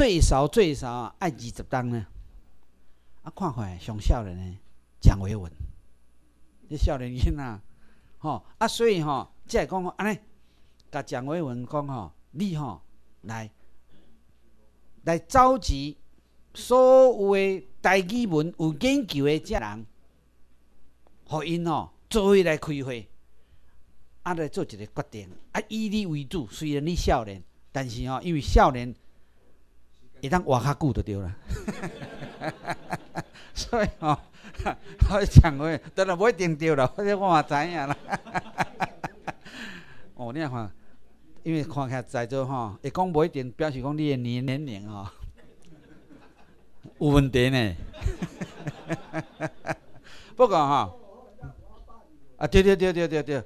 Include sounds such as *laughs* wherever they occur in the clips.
最少最少爱二十张呢，啊！看看上少年呢，蒋维文，这少年囡仔，吼啊！所以吼，即会讲安尼，甲蒋维文讲吼，你吼来来召集所有诶台语文有研究诶遮人，互因吼做会来开会，啊来做一个决定啊！以你为主，虽然你少年，但是吼，因为少年。会当活较久就对啦。*laughs* 所以吼，可以讲话，当然不一定对啦，反正我嘛知影啦。*laughs* 哦，你看，因为看起来在座吼，会讲不一定表示讲你的年年龄吼，有问题呢。*laughs* 不过吼，啊对对对对对对，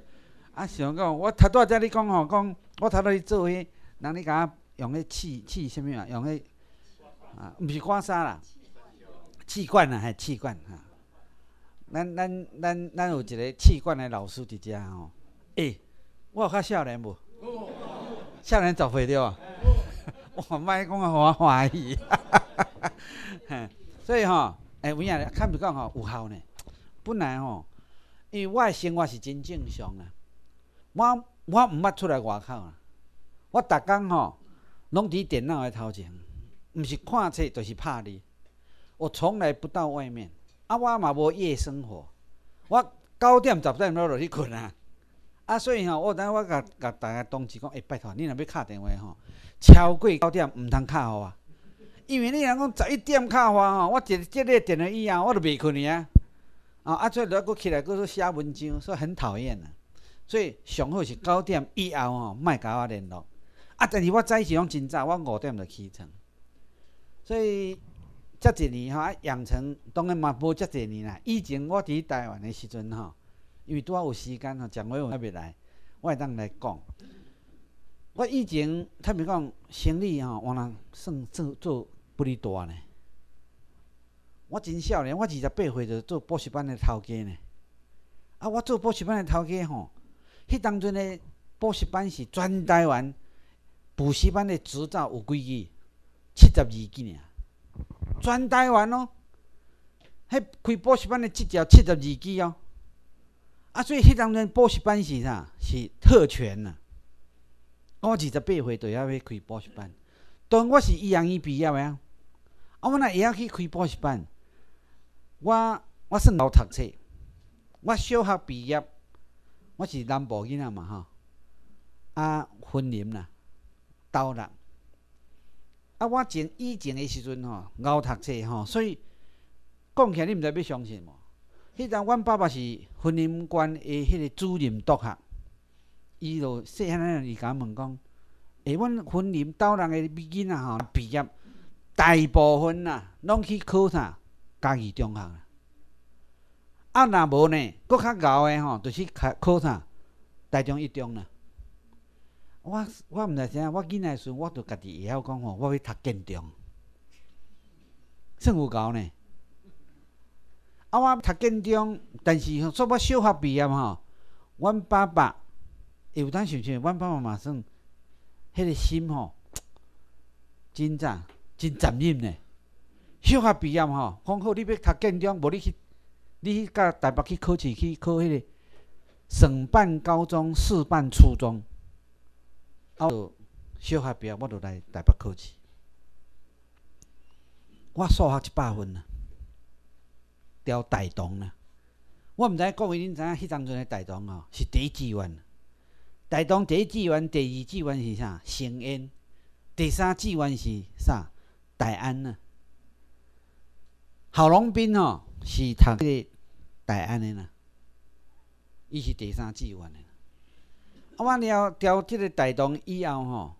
啊想讲我头拄仔在你讲吼，讲我头拄仔做迄，人你讲用迄气气什物啊，用迄。啊，毋是看衫啦，气罐啦，还气罐哈。咱咱咱咱有一个气罐的老师伫遮吼，诶，我有较少年无？少年十岁着 *laughs* 啊！我卖讲我怀疑，所以吼，诶，影也看比讲吼有效呢。本来吼，因为我的生活是真正常啊，我我毋捌出来外口啊，我逐工吼，拢伫电脑的头前。毋是看册，就是拍你。我从来不到外面，啊，我嘛无夜生活。我九点十点啰落去困啊。啊，所以吼，我等下我甲甲大家通知讲，哎，拜托，你若要敲电话吼，超过九点毋通敲我，因为你若讲十一点敲我吼，我接接个电话以后我就袂困去啊。啊，啊，所以落佫起来佫说写文章，说很讨厌啊。所以上好是九点以后吼，莫甲我联络。啊，但是我早起是拢真早，我五点就起床。所以，这几年哈，养成当然嘛，无这几年啦。以前我伫台湾的时阵哈，因为拄仔有时间吼，蒋委员长来，我会当来讲。我以前特别讲，生意吼，我当算做做不哩大呢。我真少年，我二十八岁就做补习班的头家呢。啊，我做补习班的头家吼，迄当阵的补习班是全台湾补习班的执照有几支？七十二支啊，全台湾哦，迄开补习班的至少七十二支哦。啊，所以迄当人补习班是啥？是特权呐！我二十八岁就阿要开补习班，当我是一人一毕业啊，我若会晓去开补习班。我我算老读册，我小学毕业，我是南部囡仔嘛吼，啊，婚姻啦，刀力。我前以前的时阵吼，熬读册吼，所以讲起来你毋知要相信无？迄阵阮爸爸是婚姻观的迄个主任督学，伊就细汉仔伊甲问讲：，下阮婚姻岛人美囡仔吼毕业，大部分啊拢去考啥？家己中学啊，若无呢，佫较熬的吼，就是考考啥？大中一中啦。我我毋知啥，我囡仔时阵，我著家己会晓讲吼，我要读建中，算有够呢。啊，我读建中，但是吼，从我小学毕业吼，阮爸爸有当想想，阮爸爸妈妈算迄个心吼，真赞真残忍呢。小学毕业吼，讲好你要读建中，无你去，你去甲大伯去考试去考迄个省办高中、市办初中。啊，就小学毕业，我就来台北考试。我数学一百分啊，调台东啊。我毋知各位恁知影，迄当阵的台东哦是第一志愿。台东第一志愿、第二志愿是啥？成恩。第三志愿是啥？台安啊。郝龙斌哦是读个台安的呐，伊是第三志愿。啊，我了调这个大同以后吼，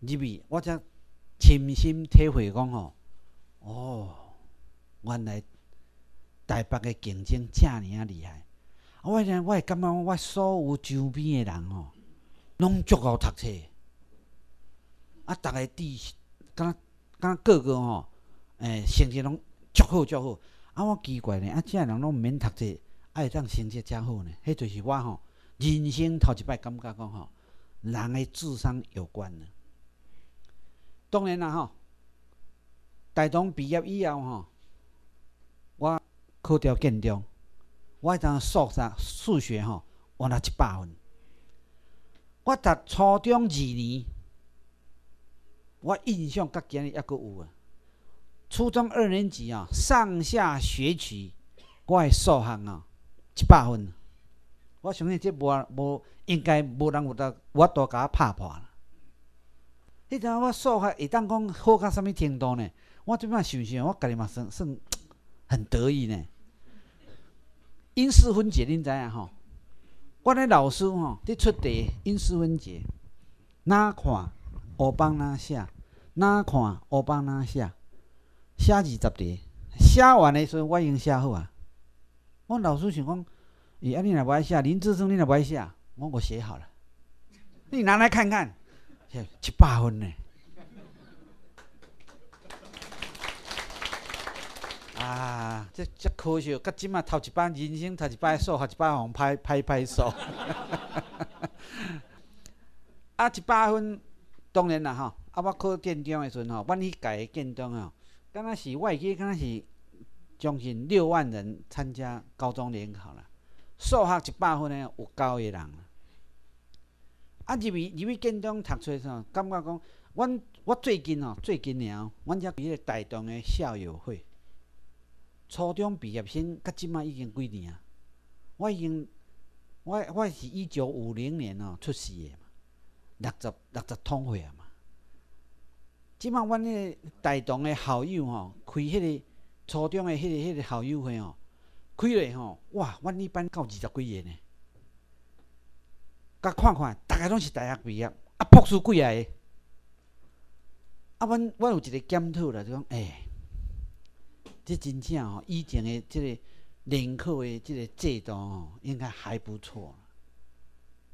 入去我才亲身体会讲吼，哦，原来台北的竞争遮尔啊厉害。啊，我呢，我会感觉我所有周边的人吼，拢足够读册。啊，逐个智，敢，敢个个吼，诶，成绩拢足好足好。啊，我奇怪呢，啊，遮人拢毋免读册，啊，会当成绩正好呢？迄就是我吼。人生头一摆感觉讲吼，人的智商有关。当然啦吼，大同毕业以后吼，我考到建中，我迄阵数学数学吼，我拿一百分。我读初中二年，我印象较今日还阁有啊。初中二年级啊，上下学期我诶数学啊一百分。我相信这无无应该无人有得我大家拍破。你知我数学会当讲好到什物程度呢？我即摆想想，我家己嘛算算很得意呢。因式分解，你知影吼？我那老师吼，伫出题因式分解，哪看我帮哪写，哪看我帮哪写，写二十题，写完的时候我已经写好啊。阮老师想讲。咦！啊、你来爱写，林志胜，你来爱写，我我写好了，你拿来看看，七百分呢！啊，这这可惜，即仔头一班人生，头一摆数学，一摆予人拍拍拍数。*laughs* 啊，一百分当然啦吼！啊，我考建中诶时阵吼，阮迄届建中吼，敢若是外记敢若是将近六万人参加高中联考啦。数学一百分诶，有教的人。啊，入去入去建中读出，啥感觉？讲，阮我最近哦，最近了，阮只伫个大同诶校友会。初中毕业生甲，即马已经几年啊？我已经，我我是一九五零年哦出世诶嘛，六十六十通岁啊嘛。即马阮迄个大同诶校友吼，开迄个初中诶迄个迄个校友会吼。开咧吼！哇，阮迄班到二十几个呢。甲看看，逐个拢是大学毕业，啊，博士几啊个。啊，阮阮有一个检讨啦，就讲诶，这真正哦，以前的即个认考的即个制度哦，应该还不错。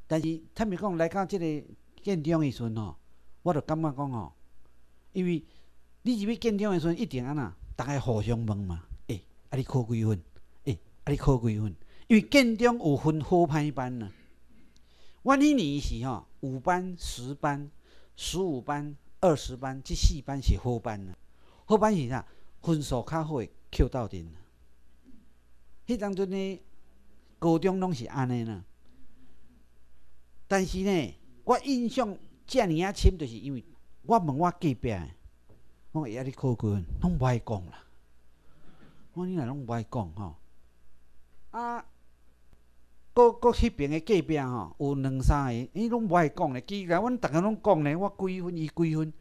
但是坦白讲来讲即个建中的时阵哦，我就感觉讲哦，因为你入去建中的时阵，一定安那，逐个互相问嘛，诶，啊，你考几分？你考几分？因为建中有分好歹班啊。我迄年是吼，五班、十班、十五班、二十班，即四班是好班啊。好班是啥？分数较好，扣到阵。迄当阵呢，高中拢是安尼呢。但是呢，我印象遮尔啊深，就是因为我问我隔壁，我晓汝考几分，拢爱讲啦。我若拢爱讲吼。啊，各各迄边的隔壁吼，有两三个，伊拢爱讲咧。既然阮逐个拢讲咧，我几分，伊几分。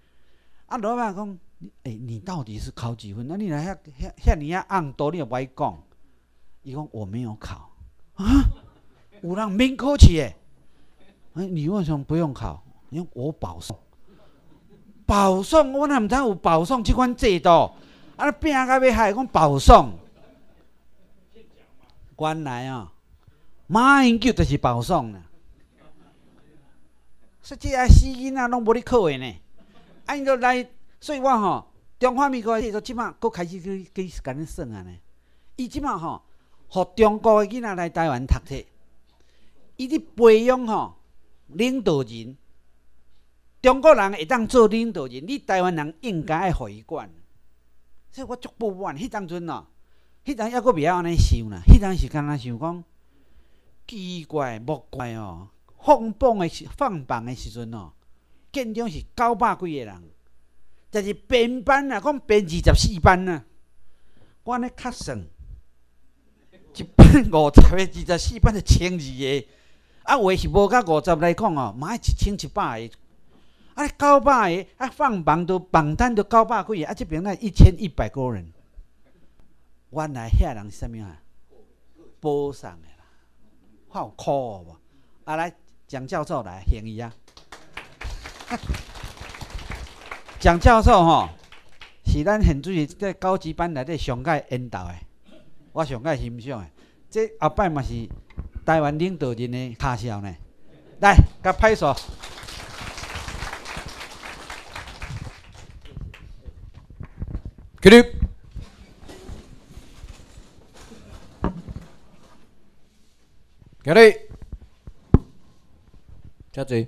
啊，老板讲，诶，你到底是考几分？啊，你来遐遐遐，尔啊暗多，你爱讲。伊讲我没有考啊，有人免考试诶。哎，你为什么不用考？因为我保送。保送，我那毋知有保送即款制度。啊，拼到要害讲保送。原来哦，马英九就是保送啦。说即个死囡仔拢无咧考的呢。啊，因就来，所以我吼，中华民国伊就即马佫开始去去甲恁算啊呢。伊即马吼，互中国的囡仔来台湾读册，伊伫培养吼领导人，中国人会当做领导人，你台湾人应该爱伊管。所以我足不满，迄当阵哦。迄阵也阁袂晓安尼想啦，迄阵是刚刚想讲奇怪莫怪哦，放榜的放榜的时阵哦，晋江是九百几个人，就是编班啦，讲编二十四班啦，我安尼较算，一班五十的二十四班就千二个，啊有的是无到五十来讲哦，买一千一百个，啊九百个啊放榜都榜单都九百几个，啊即边那一千一百个人。原来遐人是啥物啊？播送的啦，好酷无？啊，来蒋教授来，欢伊啊！*laughs* 蒋教授吼，是咱现即在高级班内底上届引导的，我上届欣赏的，这后摆嘛是台湾领导人的卡肖呢。来，甲拍手，kéo đi chết gì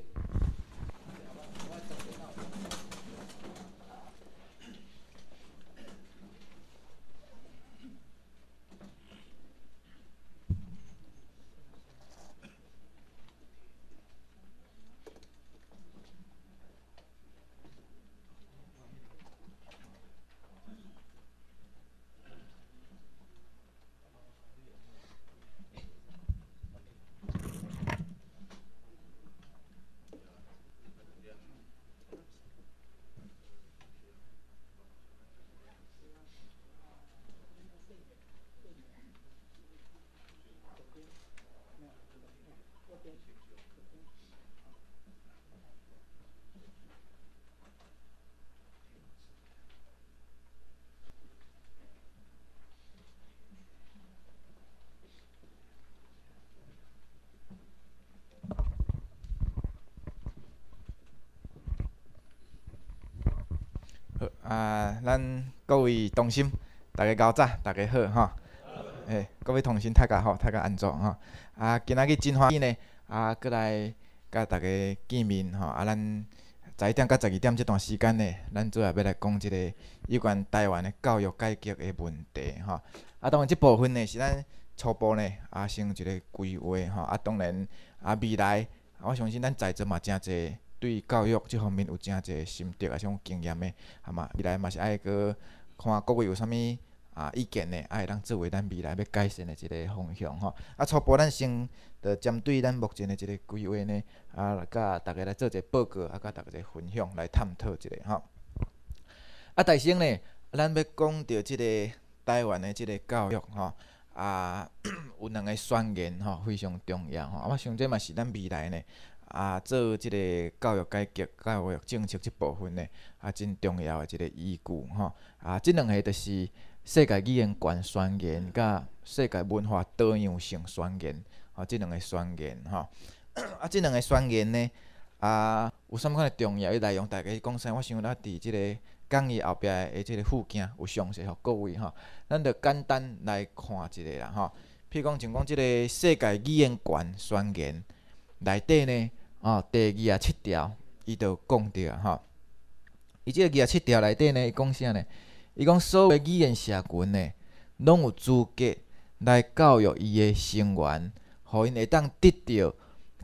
同心，大家早，大家好哈！诶，各位同心大家好，大家安怎哈。啊，今仔日真欢喜呢，啊，过来甲大家见面吼。啊，咱十一点到十二点这段时间呢，咱主要要来讲一个有关台湾个教育改革诶问题吼。啊，当然，这部分呢是咱初步呢啊先一个规划吼。啊，当然啊未来，我相信咱在座嘛诚济。对教育即方面有诚侪心得啊种经验诶，啊嘛，未来嘛是爱个。看各位有啥物啊意见呢？啊，咱作为咱未来要改善的一个方向吼。啊，初步咱先着针对咱目前的一个规划呢，啊，甲逐个来做一个报告，啊，甲逐个者分享来探讨一下吼。啊，大生呢，咱要讲着即个台湾的即个教育吼，啊，*coughs* 有两个宣言吼非常重要吼。啊，我想这嘛是咱未来呢。啊，做即个教育改革、教育政策即部分个，啊，真重要诶一个依据吼。啊，即两个就是世界语言权宣言，甲世界文化多样性宣言，啊，即两个宣言吼。*coughs* 啊，即两个宣言呢，啊，有啥物款重要诶内容？大家讲啥？我想咱伫即个讲义后壁诶即个附件有详细，互各位吼，咱着简单来看一个啦，吼。譬如讲，像讲即个世界语言权宣言内底呢？哦，第二啊七条，伊就讲啊，吼，伊即个第二七条内底呢，伊讲啥呢？伊讲所有语言社群呢，拢有资格来教育伊诶成员，互因会当得到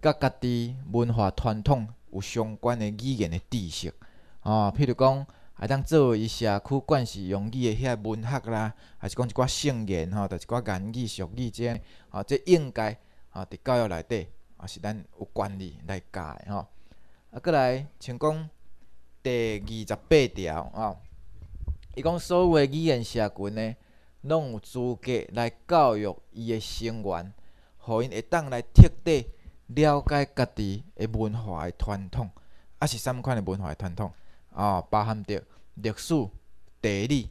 甲家己文化传统有相关诶语言诶知识。哦，譬如讲，会当做伊社区管是用语的遐文学啦，还是讲一寡圣言吼，就一寡言语俗语个吼，这应该吼伫教育内底。啊，是咱有管理来教吼。啊，过来请讲第二十八条吼，伊讲所有语言社群呢，拢有资格来教育伊诶成员，互因会当来彻底了解家己诶文化诶传统，啊，是物款诶文化传统哦，包含着历史、地理、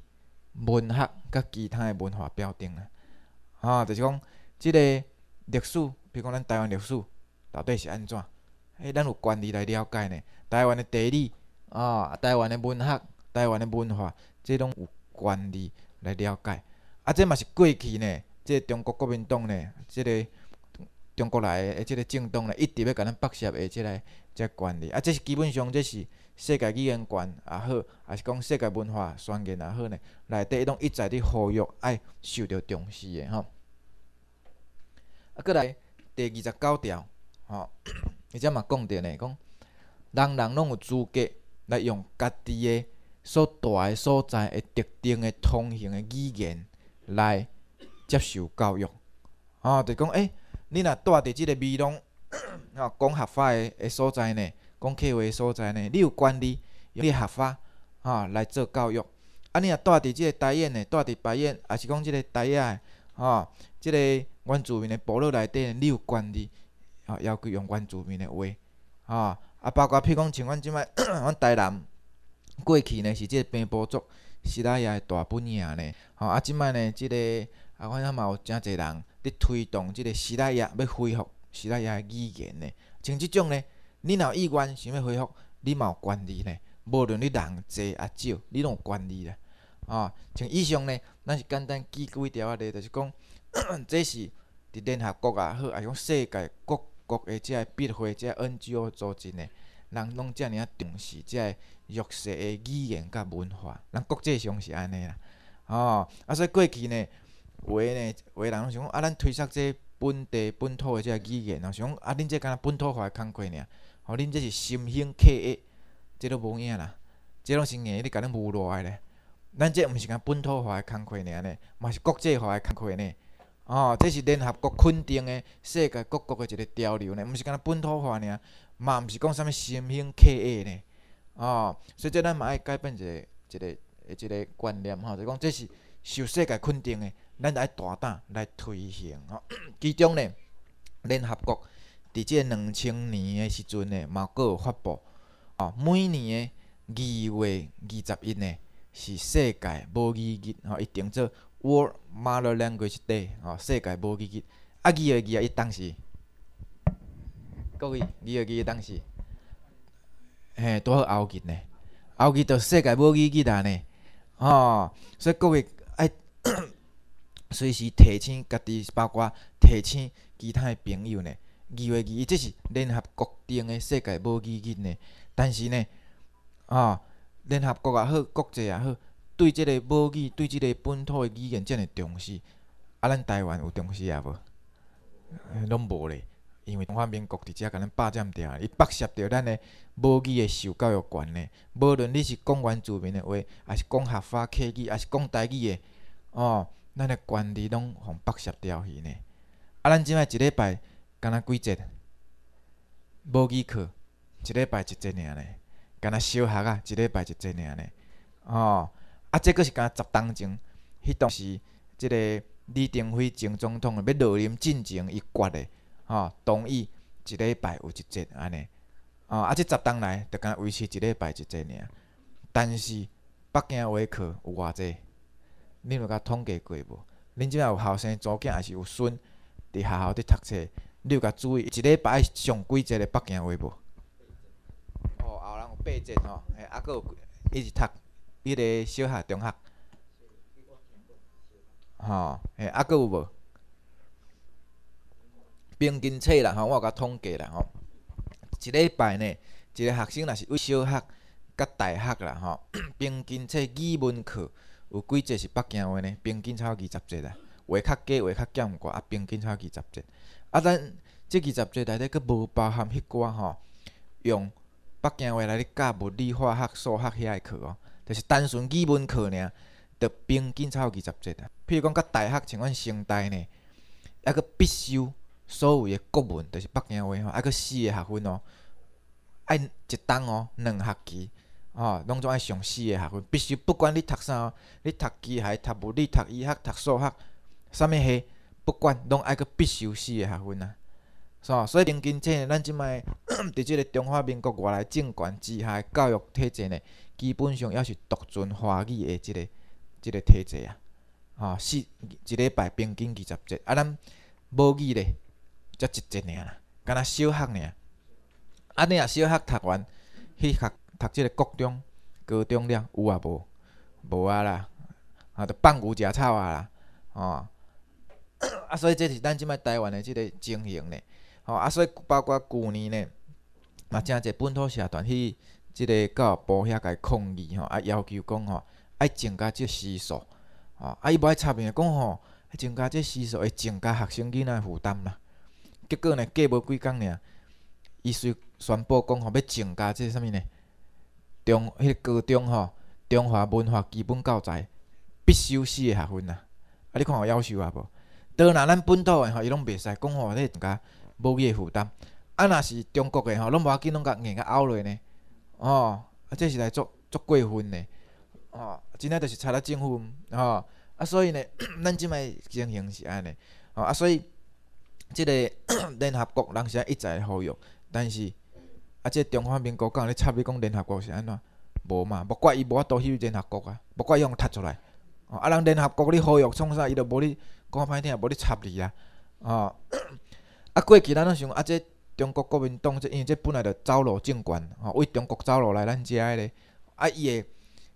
文学甲其他诶文化标定啊。啊，就是讲这个历史，比如讲咱台湾历史。到底是安怎？迄咱有权利来了解呢？台湾的地理啊，台湾的文学、台湾的文化，即拢有权利来了解。啊，即嘛是过去呢，即中国国民党呢，即个中国来的即个政党呢，一直要共咱剥削的即个即权利。啊，即是基本上即是世界语言权也好，也是讲世界文化宣言也好呢，内底拢一直在伫呼吁爱受到重视的吼。啊，过来第二十九条。吼，伊 *coughs* 则嘛讲着呢，讲人人拢有资格来用家己个所住个所在个特定个通行个语言来接受教育。吼，就讲，诶，你若住伫即个美容，*coughs* 吼讲合法个个所在呢，讲客话个所在呢，你有权利用合法，吼来做教育。啊，你若住伫即个台宴呢，住伫白宴，也是讲即个台宴个，吼，即个原住民个部落内底呢，你有权利。啊，要求用阮住民的话，啊，啊，包括譬如讲，像阮即摆，阮 *clears throat* 台南过去呢是即个平埔族西拉雅的大本营呢，啊，啊，即摆呢，即个啊，阮遐嘛有诚济人咧推动即个西拉雅要恢复西拉雅语言呢，像即种呢，你若有意愿想要恢复，你嘛有权利呢，无论你人济啊少，你拢有权利啦，啊，像以上呢，咱是简单记几条啊咧，就是讲，*clears throat* 这是伫联合国也好，啊，种世界国。国诶，即个笔会、即个 NGO 组织呢，人拢遮尼啊重视即个弱势诶语言甲文化，咱国际上是安尼啦。哦，啊所以过去呢，有诶呢，有诶人拢想讲啊，咱推掉即本地本土诶即个语言，然后想讲啊，恁即若本土化诶工课尔，哦，恁即是心胸狭隘，即都无影啦，即拢是硬咧甲恁侮辱诶咧。咱即毋是讲本土化诶工课尔安尼，嘛是国际化诶工课呢。哦，这是联合国肯定诶，世界各国诶一个潮流呢，毋是干呐本土化尔，嘛毋是讲啥物新兴企业呢。哦，所以这咱嘛爱改变一个一个一个观念吼，就讲这是受世界肯定诶，咱就爱大胆来推行吼。其中呢，联合国伫即个两千年诶时阵呢，嘛佫有发布。哦，每年诶二月二十一呢，是世界无二日吼，一定做。World Mother Language Day，吼，世界母语日，二二啊，伊当时，各位二会二伊当时，嘿，好后日呢，后日着世界母语日啊呢，吼，所以各位爱 *coughs* 随时提醒家己，包括提醒其他的朋友呢，二二伊，这是联合国定诶世界母语日呢，但是呢，哦，联合国也好，国际也好。对即个母语，对即个本土个语言，遮尔重视，啊，咱台湾有重视啊无？拢无咧，因为中华民国伫遮共咱霸占掉，伊剥削着咱的母语的受教育权咧。无论你是讲原住民的话，也是讲合客语，也是讲台语的，哦，咱的权利拢互剥削掉去呢。啊，咱即摆一礼拜，敢若几节母语课？一礼拜一节尔咧，敢若小学啊，一礼拜一节尔咧，哦。啊，这阁是讲十当中，迄当时即个李登辉前总统要落任进前伊决的，吼，同意一礼拜有一节安尼。哦，啊即十当来，着敢维持一礼拜一节尔。但是北京话课有偌济，恁有甲统计过无？恁即下有后生、祖囝，还是有孙，伫学校伫读册，你有甲注意一礼拜上几节的北京话无？哦，后人有八节吼，诶，啊，佫有一直读。迄个小学、中学，吼，吓，啊，佫有无？平均册啦，吼，我有甲统计啦，吼，一礼拜呢，一个学生若是小学甲大学啦，吼，平均册语文课有几节是北京话呢？平均差二十节啦，话较加话较简寡，啊，平均差二十节。啊，咱即二十节内底佫无包含迄寡吼，用北京话来咧教物理、化学、数学遐个课哦。就是单纯语文课尔，著平均超有二十节啊。譬如讲，甲大学像阮现代呢，还佫必修所谓个国文，就是北京话吼，还佫四个学分哦，按一档哦，两学期哦，拢总爱上四个学分，必须不管你读啥，你读机械、读物理、读医学、读数学，啥物迄，不管，拢爱佫必修四个学分啊，是嘛？所以平均起，咱即摆 *coughs* 伫即个中华民国外来政权之下，教育体制呢？基本上也是独尊华语的即个、即个体制啊，吼是一礼拜平均二十节，啊，咱无语咧才一节尔，敢若小学尔，啊，你若小学读完去读读即个高中、高中了有啊无？无啊啦，啊，着放牛食草啊啦，哦，*coughs* 啊，所以这是咱即摆台湾的即个情形咧哦，啊，所以包括旧年咧，嘛，真济本土社团去。即个教育部遐个抗议吼，啊要求讲吼，爱增加即个时数，啊，伊无爱插面讲吼，增加即个时数会增加学生囡仔负担啦。结果呢，过无几工尔，伊就宣布讲吼，要增加即个啥物呢？中迄个高中吼，中华文化基本教材必修四个学分呐。啊，你看有要求啊无？倒若咱本土诶吼，伊拢袂使讲吼，迄个无伊诶负担。啊，若是中国诶吼，拢无要紧，拢甲硬甲拗落呢。哦，啊，这是来作作过分的，哦，真正就是插了政府，哦，啊，所以呢，*coughs* 咱即摆情形是安尼，哦，啊，所以，即个 *coughs* 联合国人是安一再呼吁，但是，啊，即个中华民国讲咧插你讲联合国是安怎，无嘛，无怪伊无法多去联合国啊，无怪伊用踢出来，哦，啊，人联合国咧呼吁创啥，伊都无咧讲歹听，无咧插你啊，哦，*coughs* 啊过去咱都想，啊这。中国国民党即，因为即本来着走路正权吼，为中国走路来咱遮个，啊伊会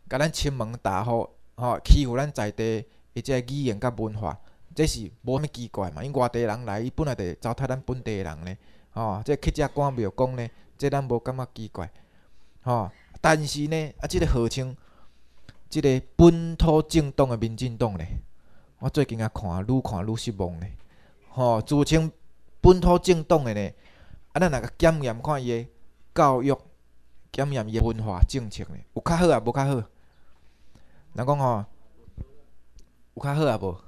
甲咱亲民打好吼，欺负咱在地个即语言甲文化，即是无啥物奇怪嘛。因外地人来，伊本来着糟蹋咱本地人咧，吼，即乞丐官袂讲咧，即咱无感觉奇怪，吼。但是呢，啊即个号称即个本土政党个民进党咧，我最近啊看，愈看愈失望咧，吼自称本土政党个咧。啊！咱来个检验看伊个教育，检验伊个文化政策呢？有较好啊无较好？人讲吼，有较好啊无？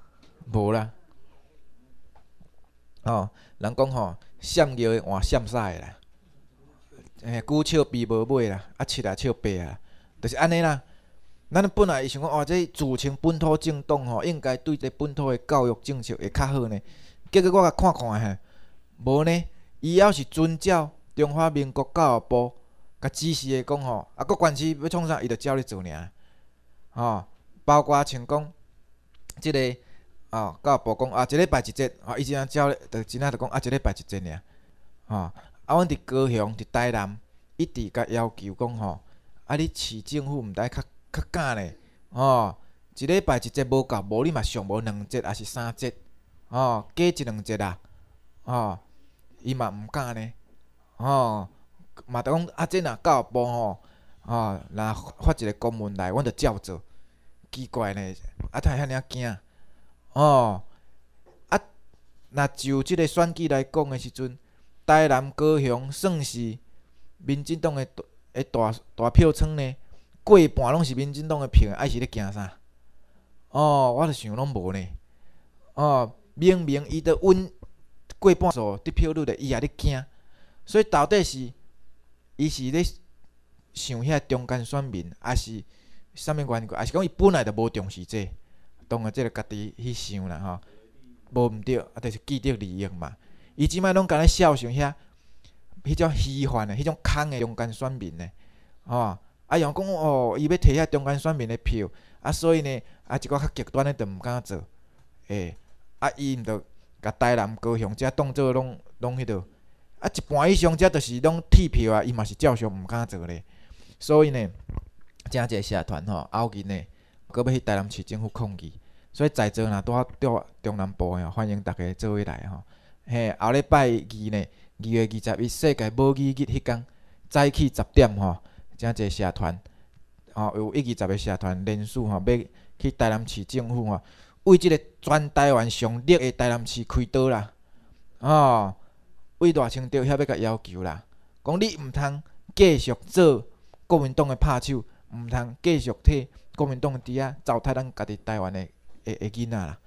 无啦。哦，人讲吼，欠药换西屎啦。哎，旧笑白无买啦，啊七啊笑白啊，就是安尼啦。咱本来伊想讲哦，这自称本土政党吼，应该对即本土个教育政策会较好呢。结果我甲看看吓，无呢？伊抑是遵照中华民国教育部甲指示诶讲吼，啊，各关系要创啥，伊着照你做尔吼。包括像讲即个哦，教育部讲啊，一礼拜一节吼，伊只照咧着即呾着讲啊，一礼拜一节尔吼。啊，阮伫高雄、伫台南，一直甲要求讲吼，啊，你市政府毋知较较敢咧，吼？一礼拜一节无够，无你嘛上无两节，也是三节哦，加一两节啊，吼。伊嘛毋敢呢，吼，嘛得讲啊，即若到一部吼，吼，若发一个公文来，阮着照做。奇怪呢，啊，太遐尔惊，哦，啊，若就即个选举来讲的时阵，台南高雄算是民进党的的大大票仓呢，过半拢是民进党的票，啊，是咧惊啥？哦，我着想拢无呢，哦，明明伊着稳。过半数得票率，着伊也咧惊，所以到底是伊是咧想遐中间选民，还是啥物原因？还是讲伊本来着无重视这，当个这个家己去想啦吼，无毋对，啊，着是既得利益嘛。伊即卖拢敢咧笑想遐，迄种虚幻诶，迄种空诶中间选民诶，吼。啊，伊讲哦，伊要摕遐中间选民诶票，啊，所以呢，啊一个较极端诶，着毋敢做，诶，啊，伊毋着。甲台南高雄遮当做拢拢迄落。啊一半以上遮都是拢铁票啊，伊嘛是照常毋敢做咧。所以呢，诚济社团吼，后日呢，搁要去台南市政府抗议。所以在座呐，住中南部的，欢迎大家做位来吼。嘿，后礼拜二呢，二月二十一世界无语日迄天，早起十点吼，诚济社团，吼有一二十个社团人数吼，要去台南市政府吼。为即个全台湾上热的台南市开刀啦，哦，为大清朝遐要甲要求啦，讲你毋通继续做国民党诶拍手，毋通继续替国民党底仔糟蹋咱家己台湾的的囡仔啦。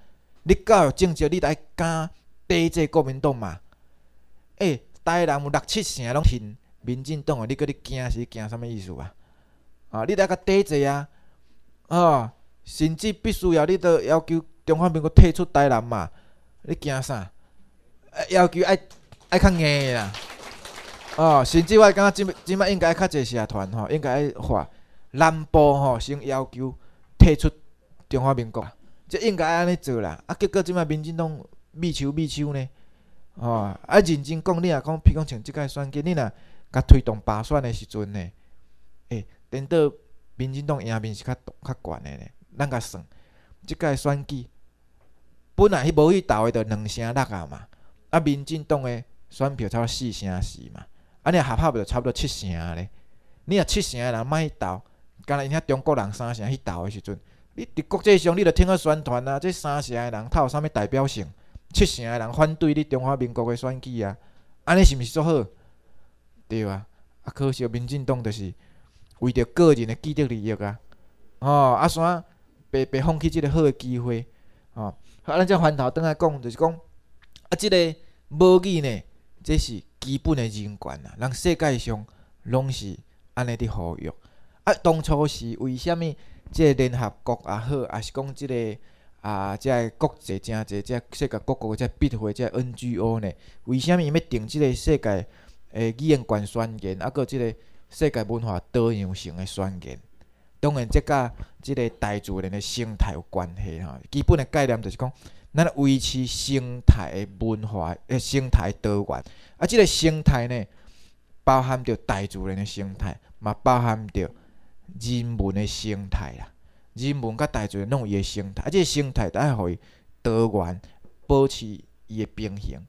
你育政策你得敢抵制国民党嘛？诶，台南有六七成拢信民进党诶，你搁你惊是惊啥物意思啊？啊，你得甲抵制啊、哦。甚至必须要你着要求中华民国退出台南嘛？你惊啥？要求爱爱较硬的啦。哦，甚至我感觉即即摆应该较济社团吼，应该发南部吼先要求退出中华民国，即应该安尼做啦。啊，结果即摆民进党咪手咪手呢？哦，啊，认真讲，你若讲，譬如讲像即摆选举，你若甲推动罢选的时阵呢，诶，等到民进党赢面是较较悬的呢。咱甲算，即届选举本来迄无去投的着两成六啊嘛，啊民进党的选票差四成四嘛，安尼合合不着差不多七成咧？你若七成的人卖投，干因遐中国人三成去投的时阵，你伫国际上你着听啊宣传啊，这三成的人他有啥物代表性？七成的人反对你中华民国的选举啊，安尼是毋是足好？对啊，啊可惜民进党就是为着个人的既得利益啊，哦啊山。别别放弃即个好诶机会，吼！啊，咱再翻头转来讲，就是讲啊，即个无语呢，这是基本诶人权啊，人世界上拢是安尼伫呼吁。啊，当初是为虾物即个联合国也好，也是讲即个啊，即个国际正济即世界各国嘅即个协会，即个 N G O 呢？为虾物要定即个世界诶语言权宣言，啊，搁即个世界文化多样性诶宣言？永远即甲即个大自然诶生态有关系吼，基本诶概念就是讲，咱维持生态诶文化诶，生态多元啊，即个生态呢，包含着大自然诶生态，嘛包含着人文诶生态啦，人文甲大自然拢有伊诶生态，啊，即个生态得爱互伊多元，保持伊诶平衡，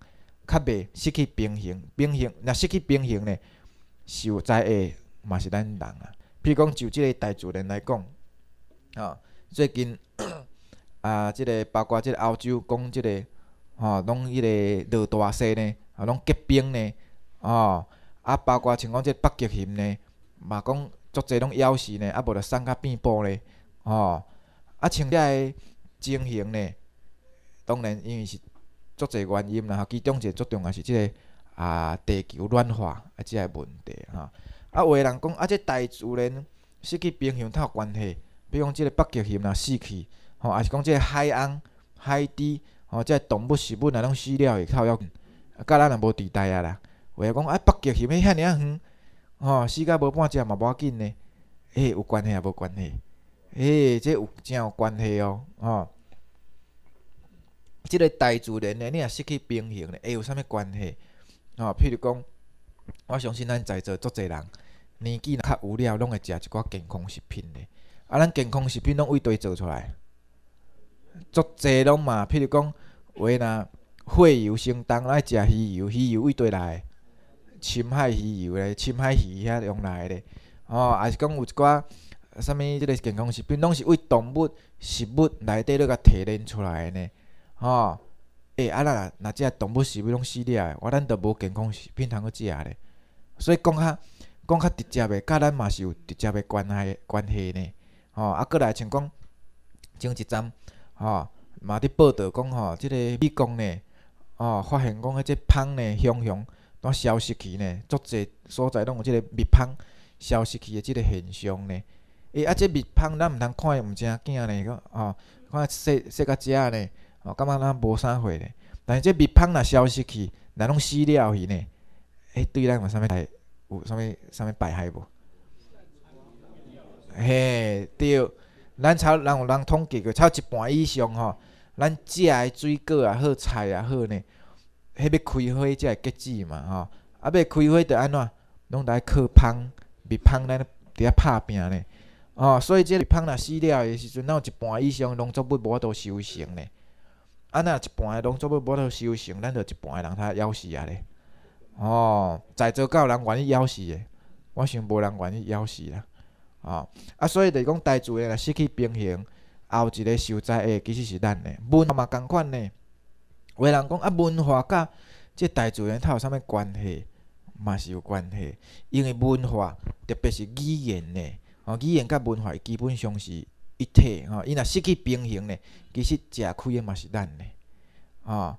较袂失去平衡，平衡若失去平衡呢，受灾诶嘛是咱人啊。譬如讲，就即个大自然来讲，吼，最近 *coughs* 啊，即个包括即个欧洲，讲即个吼，拢迄个落大雪呢，啊，拢结冰呢，哦，啊，包括像讲即个北极熊呢，嘛讲足侪拢枵死呢，啊，无着送甲病暴咧，哦，啊，像这个种形呢，当然因为是足侪原因啦，吼，其中一个作重的是即个啊，地球暖化啊，即个问题吼。啊，有诶人讲啊，即大自然失去平衡，有关系，比如讲即个北极熊若死去，吼，啊是讲即个海岸、海底，吼，即个动物食物若拢死了，会要紧。啊，甲咱也无伫带啊啦。有诶讲啊，北极熊迄遐尔远，吼，世界无半只嘛无要紧嘞。嘿，有关系也无关系。嘿，即有真有关系哦，吼。即个大自然呢，你若失去平衡，会有啥物关系？哦，譬如讲，我相信咱在座足济人。年纪若较无聊，拢会食一寡健康食品咧。啊，咱健康食品拢为对做出来，足济拢嘛。譬如讲，诶呐，血油升重，爱食鱼油，鱼油为对来，深海鱼油咧，深海鱼遐用来咧。哦，也是讲有一寡，啥物即个健康食品，拢是为动物食物内底咧甲提炼出来咧。吼，诶，啊若若只动物食物拢死掉，我咱都无健康食品通去食咧。所以讲较。讲较直接诶，甲咱嘛是有直接诶关系关系呢。吼，啊，过来像讲，前一阵，吼，嘛伫报道讲，吼，即个美国呢，哦，发现讲，迄只蜂呢，熊熊拢消失去呢，足侪所在拢有即个蜜蜂消失去的即个现象呢。诶，啊，这蜜蜂咱毋通看伊毋正惊呢，讲哦，看细细到遮呢，哦，感觉咱无啥货咧。但是这蜜蜂呐消失去，咱拢死了去呢。诶，对咱有啥物代？有啥物？啥物败害无？嘿，对，咱超人有人统计过，超一半以上吼。咱食诶水果也好菜也好呢，迄要开花才会结籽嘛吼。啊要开花着安怎？拢得靠芳，蜜芳咱伫遐拍拼呢。哦，所以这芳若死了诶时阵，咱有一半以上农作物无法度收成呢。啊若一半诶农作物无法度收成，咱着一半诶人他枵死啊咧。哦，在做够人愿意枵死的，我想无人愿意枵死啦。哦，啊，所以就讲大主若失去平衡，后一个受灾的其实是咱的文化嘛共款呢，话人讲啊，文化甲即台主人它有啥物关系？嘛是有关系，因为文化特别是语言呢，吼语言甲文化基本上是一体。吼，伊若失去平衡呢，其实食亏的嘛是咱呢。吼。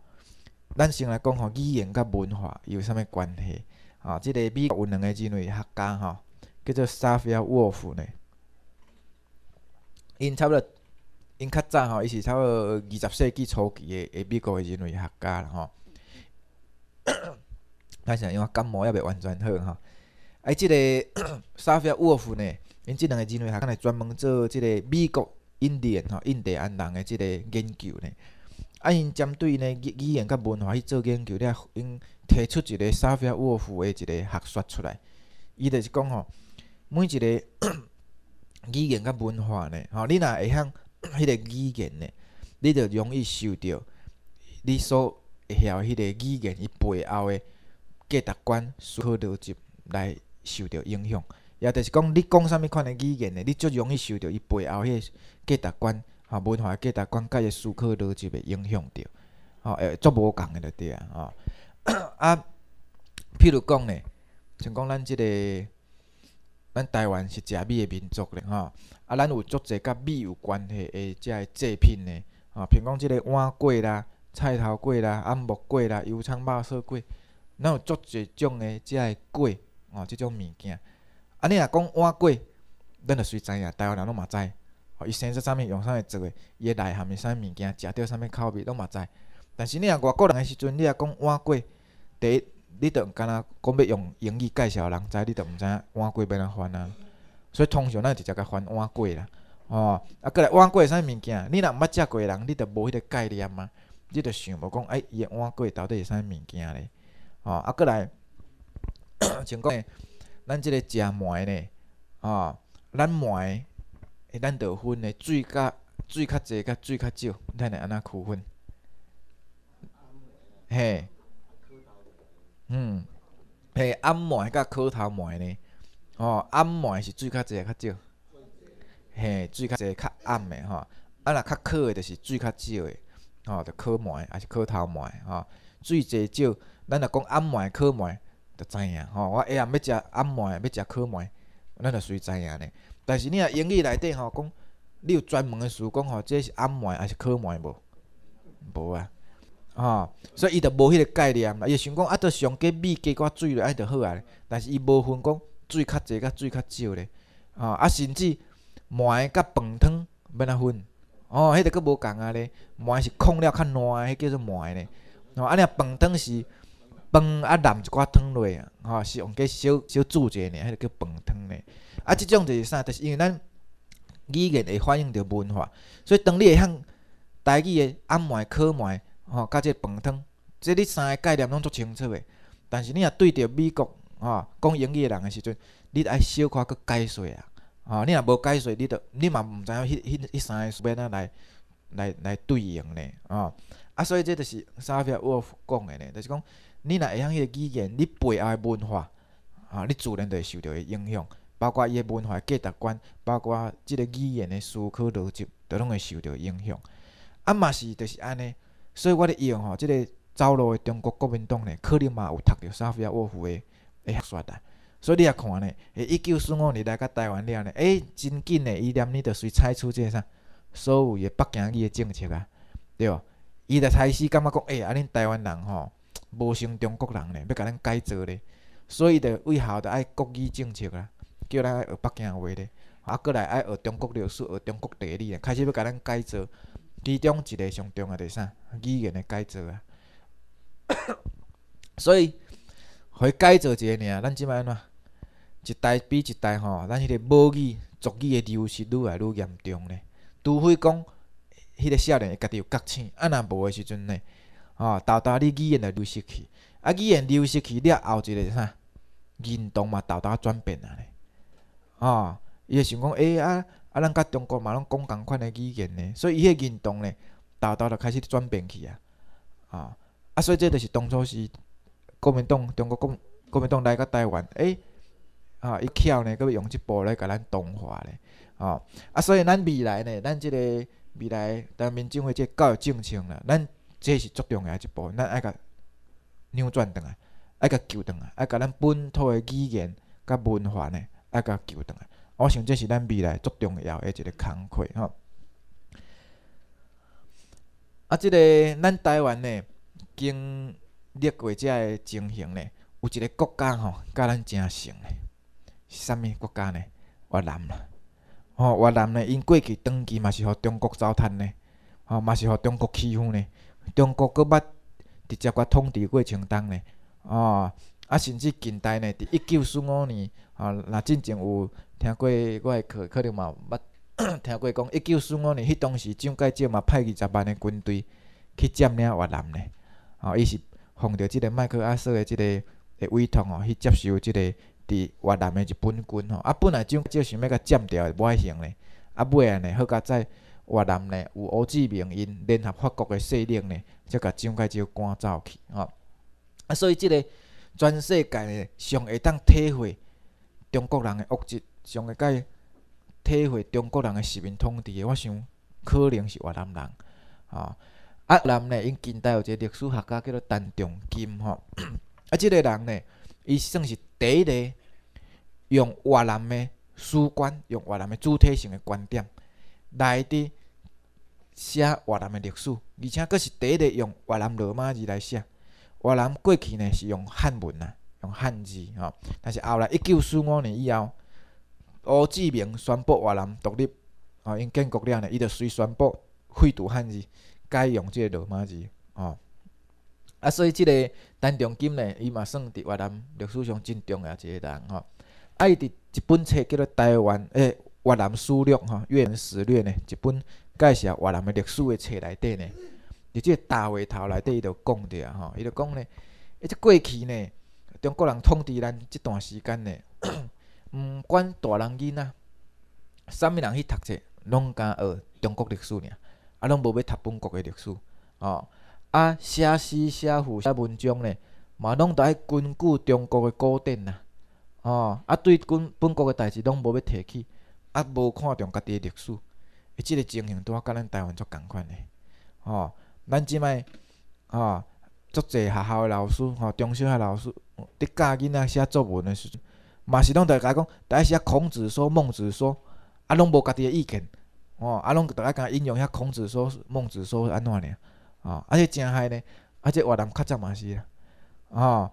咱先来讲吼，语言佮文化有啥物关系啊？即个美国有两个之类学家吼，叫做萨弗沃夫呢。因差不多，因较早吼，伊是差不多二十世纪初期的诶，美国的之类学家啦吼。但 *coughs* 是因为感冒也袂完全好吼。啊，即个萨弗沃夫呢，因即两个之类学家呢，专门做即个美国印第安吼印第安人诶，即个研究呢。啊，因针对呢语言甲文化去做研究，了因提出一个萨菲尔沃夫的一个学说出来。伊就是讲吼，每一个 *coughs* 语言甲文化呢，吼你若会晓迄 *coughs* 个语言呢，你就容易受着你所会晓迄个语言伊背后诶价值观、思考逻辑来受着影响。也着是讲，你讲啥物款诶语言呢，你足容易受着伊背后迄个价值观。啊，文化价值灌溉的思考都就会影响着，哦，也足无共的着对啊，哦，*coughs* 啊，譬如讲呢，像讲咱即个，咱台湾是食米的民族咧，吼，啊，咱有足侪甲米有关系的遮个制品呢，哦，譬如讲即个碗粿啦、菜头粿啦、啊木粿啦、油葱肉丝粿，咱有足侪种的遮个粿，哦，即种物件，啊，你若讲碗粿，咱着先知影？台湾人拢嘛知。哦，伊生出啥物用啥物做诶，伊个内涵是啥物物件，食着啥物口味，拢嘛知。但是你若外国人诶时阵，你若讲碗粿，第一，你着敢若讲要用英语介绍人知，你着毋知影碗粿要安怎翻啊。所以通常咱直接甲翻碗粿啦。哦，啊，过来碗粿啥物件？你若毋捌食过诶人，你着无迄个概念啊。你着想无讲，哎，伊个碗粿到底是啥物物件咧？哦，啊，过来，*coughs* 像讲，咱即个食糜咧，哦，咱糜。诶，咱着分诶，水较水较侪，甲水较少，咱来安那区分。嘿，嗯，嘿，暗糜甲烤头糜呢？哦，暗糜是水较侪、较少。嘿，水较侪较暗诶，吼。啊，若较烤诶，着是水较少诶。哦，着烤糜还是烤头糜？吼。水侪少，咱若讲暗糜、烤糜，着知影。吼，我下暗要食暗糜，要食烤糜，咱着随知影呢。但是你若英语内底吼讲，你有专门的词讲吼，这是暗馒还是烤馒无？无啊，吼，所以伊就无迄个概念啦。伊就想讲，啊，着上加米加寡水落，安着好啊。但是伊无分讲水较济，甲水较少咧，吼啊，甚至馒甲饭汤要哪分？哦，迄个佫无共啊咧。馒是控了较烂，迄叫做馒咧。哦，啊，你若饭汤是饭啊，淋一寡汤落啊，吼，是往加小小煮者咧，迄叫饭汤咧。啊，即种就是啥？就是因为咱语言会反映着文化，所以当你会向台语的暗慢、烤慢吼，甲即个饭汤，即你三个概念拢足清楚的。但是你若对着美国吼讲英语人的时阵，你爱小可佮解释啊！吼，你若无解释，你着你嘛毋知影迄迄迄三个要怎来来来对应呢？哦，啊，所以即就是沙弗沃夫讲的呢，就是讲你若会向迄个语言，你背后的文化啊，你自然就会受着影响。包括伊个文化价值观，包括即个语言个思考逻辑，都拢会受到影响。啊嘛是，就是安尼。所以我咧用吼，即个走路个中国国民党呢，可能嘛有读着沙菲亚沃夫个个学书啦。所以你啊看呢，一九四五年来到台湾了呢，哎，真紧个，伊两年就随采取即个啥所谓的北京语个政策啊，对无？伊个开始感觉讲，哎，啊恁台湾人吼，无像中国人呢，要甲咱改造呢，所以就为校就爱国语政策啊。叫咱学北京话咧，啊，过来爱学中国历史、学中国地理，开始要甲咱改造。其中一个上重要是啥？语言诶改造啊。*coughs* 所以，互伊改造一个尔，咱即摆安怎？一代比一代吼，咱迄个母语、祖语诶流失愈来愈严重咧。除非讲迄个少年家己有觉醒，啊，若无诶时阵呢，吼，大大你语言诶流失去，啊，语言流失去，了后一个啥认同嘛，大大转变啊咧。啊！伊会想讲，哎啊啊，咱甲中国嘛拢讲共款诶语言呢，所以伊个运动呢，大大就开始转变去啊。啊！啊，所以这就是当初是国民党中国共国民党来甲台湾，欸、吼伊巧呢，佮要用即部来甲咱同化咧，吼啊，所以咱未来呢，咱即个未来咱民政府即教育政策啦，咱即是足重要一步，咱爱甲扭转倒来，爱甲救转来，爱甲咱本土诶语言甲文化呢。那甲救等来。我想这是咱未来足重要的一个工课吼。啊，即个咱台湾呢，经历过遮个情形呢，有一个国家吼，甲咱诚像咧，是啥物国家呢？越南啦，吼越南呢，因过去长期嘛是互中国糟蹋呢，吼嘛是互中国欺负呢，中国佫捌直接甲统治过相东呢，哦，啊，甚至近代呢，伫一九四五年。啊！若进前有听过我的课，可能嘛捌 *coughs* 听过讲，一九四五年迄当时蒋介石嘛派二十万的军队去占领越南咧。*coughs* 吼，伊是奉着即个麦克阿瑟的即个诶胃痛哦，去接受即个伫越南的日本军吼。啊，本来蒋石想要甲占掉无爱行咧，啊尾安尼好，甲在越南呢有胡志明因联合法国的势力呢，则甲蒋介石赶走去吼。啊，所以即个全世界上会当体会。中国人诶恶质上个界体会中国人诶殖民统治诶我想可能是越南人吼、啊。越南呢，因近代有一个历史学家叫做陈仲金吼，啊，这个人呢，伊算是第一个用越南诶史观，用越南诶主体性诶观点来伫写越南诶历史，而且佫是第一个用越南罗马字来写。越南过去呢是用汉文啊。用汉字吼，但是后来一九四五年以后，胡志明宣布越南独立吼，因建国了呢，伊就随宣布废除汉字，改用即个罗马字吼。啊，所以即个陈长金呢，伊嘛算伫越南历史上真重要一个人吼。啊，伊伫一本册叫做《台湾诶越南史略》吼，《越南史略》呢，一本介绍越南诶历史诶册内底呢，伫即个大话头内底伊就讲着吼，伊就讲呢，伊即过去呢。中国人统治咱即段时间呢，毋 *coughs* 管大人囡仔，啥物人去读册，拢敢学中国历史尔，啊，拢无要读本国诶历史，哦，啊，写诗写赋写文章咧，嘛拢都爱根据中国诶古典啊。哦，啊，对本本国诶代志拢无要提起，啊，无看重家己诶历史，即个情形拄啊，甲咱台湾做共款诶哦，咱即摆，哦。足济学校诶老师吼，中小学老师伫教囡仔写作文诶时阵，嘛是拢伫家讲，第一写孔子说、孟子说，啊拢无家己诶意见，哦，啊拢逐下伊引用遐孔子说、孟子说安怎尔，哦，啊，且真嗨咧，啊即越南较早嘛是啊，哦，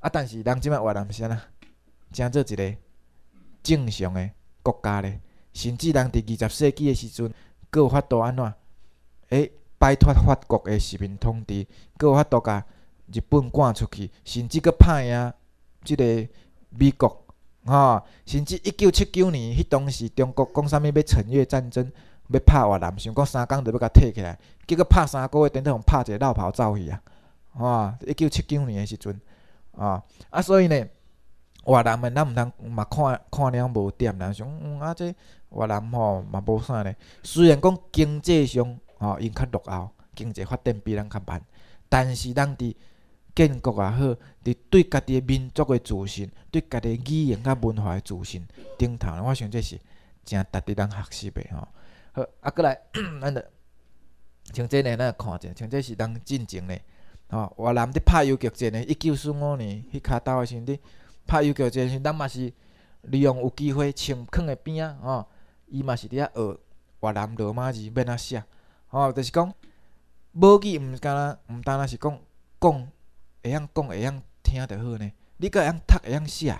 啊但是人即卖越南是安怎，真做一个正常诶国家咧，甚至人伫二十世纪诶时阵，佫有法度安怎，诶。摆脱法国的殖民统治，阁有法度甲日本赶出去，甚至阁拍赢即个美国，吼！甚至一九七九年迄当时，中国讲啥物要侵略战争，要拍越南，想讲三工着要甲退起来，结果拍三个月，顶头拍者落跑走去啊！吼！一九七九年的时阵，啊啊，所以呢，越南的咱毋通嘛看看了无点，人想讲啊，即越南吼嘛无啥咧。虽然讲经济上，哦，因较落后，经济发展比咱较慢。但是咱伫建国也好，伫对家己诶民族诶自信，对家己语言甲文化诶自信顶头，我想这是正值得咱学习诶吼。好，啊，过来，*clears throat* 咱着像这呢，咱来看一下，像这是咱进前诶吼，越南伫拍游击战诶，一九四五年迄卡刀个时阵，拍游击战时，咱嘛是利用有机会，穿坑诶边仔吼，伊嘛是伫遐学越南罗马字要哪写。哦，就是讲，母语毋敢呐，毋单单是讲讲，会晓讲会晓听就好呢。你阁会晓读会晓写，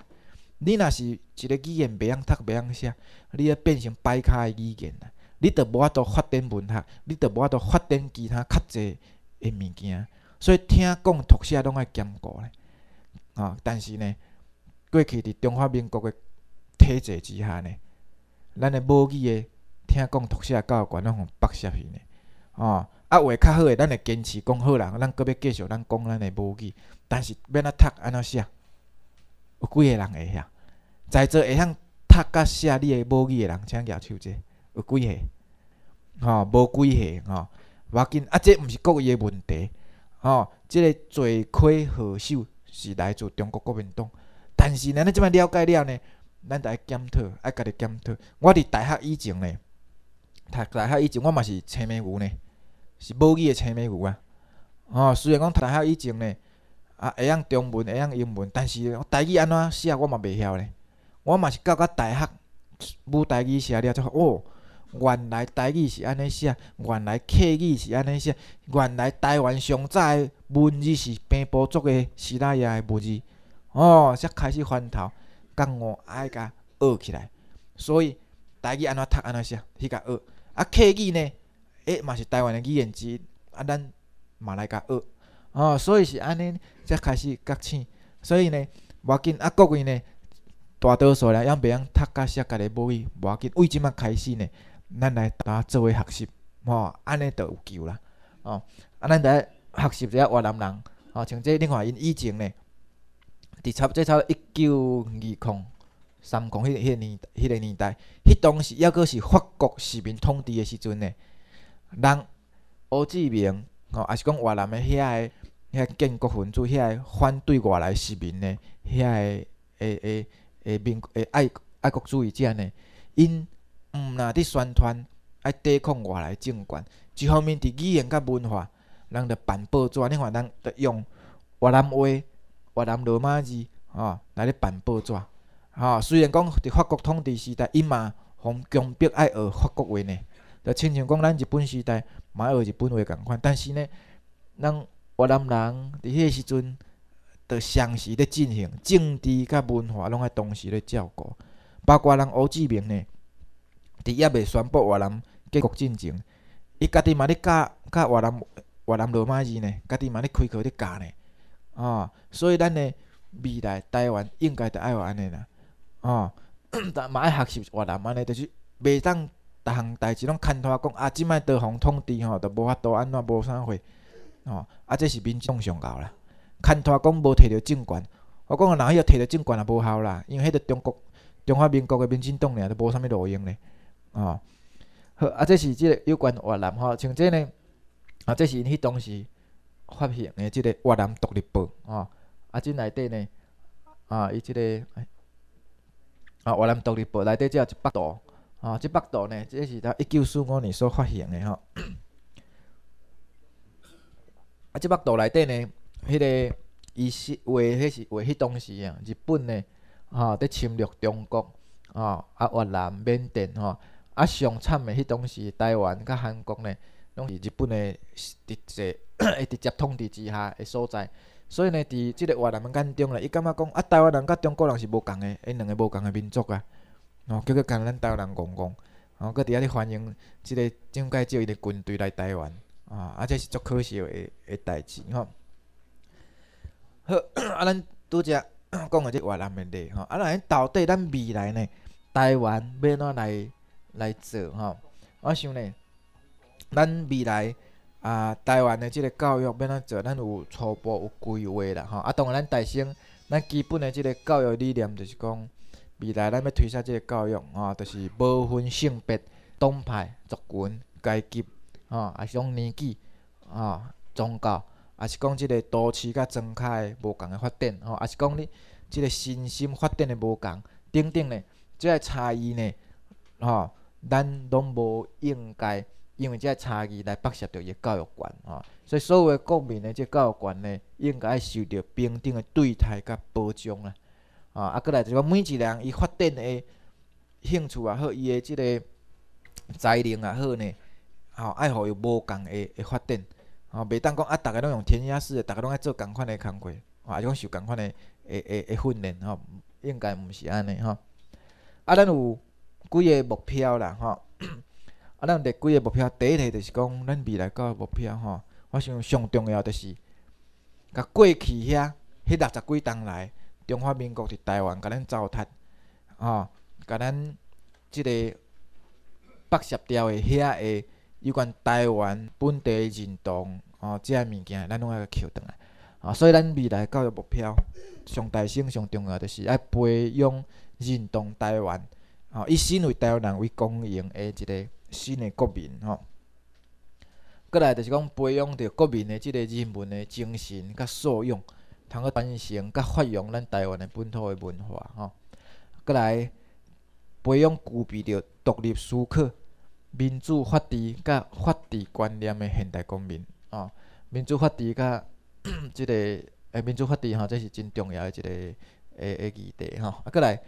你若是一个语言袂晓读袂晓写，你要变成摆卡的语言啦。你著无法度发展文学，你著无法度发展其他较济的物件。所以听讲读写拢爱兼顾咧。哦，但是呢，过去伫中华民国的体制之下呢，咱的母语的听讲读写教育权拢互剥削去呢。哦，啊，话较好诶，咱会坚持讲好啦。咱搁要继续咱讲咱诶母语，但是要哪读安怎写？有几个人会晓？在座会晓读甲写你诶母语诶人，请举手者。有几岁哦，无几吼，无要紧，啊，这毋是国语诶问题哦。这个罪魁祸首是来自中国国民党，但是咱即摆了解了呢，咱得检讨，爱家己检讨。我伫大学以前呢，读大学以前我嘛是生面牛呢。是无语的青梅竹啊，吼！虽然讲读大学以前呢，啊会用中文，会用英文，但是台语安怎写我嘛袂晓咧。我嘛是到甲大学，母台语写了才后，哦，原来台语是安尼写，原来客语是安尼写，原来台湾上早文字是平埔族的希腊爷的文字，哦，才开始翻头，甲我爱甲学起来。所以台语安怎读安怎写去甲学，啊客语呢？诶，嘛是台湾诶语言之一，啊，咱嘛来甲学哦，所以是安尼，则开始觉醒。所以呢，无要紧，啊，国位呢，大多数人也袂用读干涉家己母语。无要紧，为即样开始呢？咱来当做伙学习哦，安尼就有救啦。哦，啊，咱来学习一下越南人哦，像这汝看，因以前呢，伫差不多一九二空三空迄个迄个年迄个年代，迄当时抑阁是法国殖民统治诶时阵呢。人胡志明吼，也是讲越南的遐个遐建国分子，遐个反对外来殖民的遐个诶诶诶民诶爱爱国主义者呢，因毋若伫宣传爱抵抗外来政权，一方面伫语言甲文化，人着办报纸，你看人着用越南话、越南罗马字吼来咧办报纸，吼，虽然讲伫法国统治时代，伊嘛互强迫爱学法国话呢。就亲像讲，咱日本时代嘛学日本话共款，但是呢，咱越南人伫迄个时阵，著同时咧进行政治甲文化，拢爱同时咧照顾，包括咱胡志明呢，伫夜袂宣布越南结束进程，伊家己嘛咧教教越南越南罗马字呢，家己嘛咧开课咧教呢，哦，所以咱诶未来台湾应该着爱有安尼啦，哦，*coughs* 但嘛爱学习越南安尼，就是袂当。逐项代志拢牵拖讲，啊，即摆多方统治吼，都无法度安怎无啥货吼，啊，这是民众上搞啦，牵拖讲无摕着政权，我讲啊，人迄个摕着政权也无效啦，因为迄个中国中华民国个民进党尔，都无啥物路用咧。哦。好，啊，这是即个有关越南吼，像即个啊，这是因迄当时发行诶即个越南独立报哦。啊，即内底呢啊，伊即个啊，越南独立报内底只有一百多。啊，即幅图呢，这是在一九四五年所发行的吼。啊，即幅图内底呢，迄个伊是画迄是画迄当时啊，日本呢，吼在侵略中国，吼啊，越南、缅甸，吼啊，上惨的迄当时台湾佮韩国呢，拢是日本的直接、诶 *coughs* 直接统治之下的所在。所以呢，伫即个越南眼中呢，伊感觉讲啊，台湾人佮中国人是无共的，因两个无共的民族啊。哦，叫做跟咱台湾人讲讲，哦，佫伫遐咧欢迎即个蒋介石伊个军队来台湾，啊，啊，即是足可惜诶诶代志，吼。好，*coughs* 啊，咱拄则讲诶即个越南诶咧吼，啊，咱安到底咱未来呢？台湾要怎来来做，吼？我想呢，咱未来啊，台湾的即个教育要怎做，咱有初步有规划啦，吼。啊，当然咱台省，咱基本的即个教育理念就是讲。未来咱要推销即个教育吼，就是无分性别、党派、族群、阶级，吼，也是讲年纪，吼，宗教，啊是讲即个都市甲乡下诶无共诶发展，吼，也是讲你即个身心发展诶无共等等呢，即个差异呢，吼，咱拢无应该因为即个差异来剥削着伊诶教育权，吼，所以所有诶国民诶即个教育权呢，应该受到平等诶对待甲保障啊。啊，啊，过来就是每一个人伊发展诶兴趣也好，伊诶即个才能也好呢，吼，爱好又无共诶，诶发展，吼，袂当讲啊，逐个拢用填鸭式，逐个拢爱做共款诶工作，啊，拢受共款诶，诶，诶，训练吼，应该毋是安尼吼。啊，咱有几个目标啦，吼，啊，咱有几个目标，第一个就是讲，咱未来个目标吼，我想上重要就是，甲过去遐迄六十几当来。中华民国伫台湾，甲咱糟蹋，吼，甲咱即个北协调的遐的有关台湾本地认同，吼，即个物件，咱拢爱捡倒来，啊，所以咱未来教育目标上大、上重要，就是爱培养认同台湾，吼，以身为台湾人为光荣的一个新的国民，吼。再来就是讲培养着国民的即个人民的精神，甲素养。通个传承甲发扬咱台湾诶本土诶文化吼，阁来培养具备着独立思考、民主法治甲法治观念诶现代公民哦。民主法治甲即 *coughs* 个诶民主法治吼，这是真重要一个诶诶议题吼。啊，阁来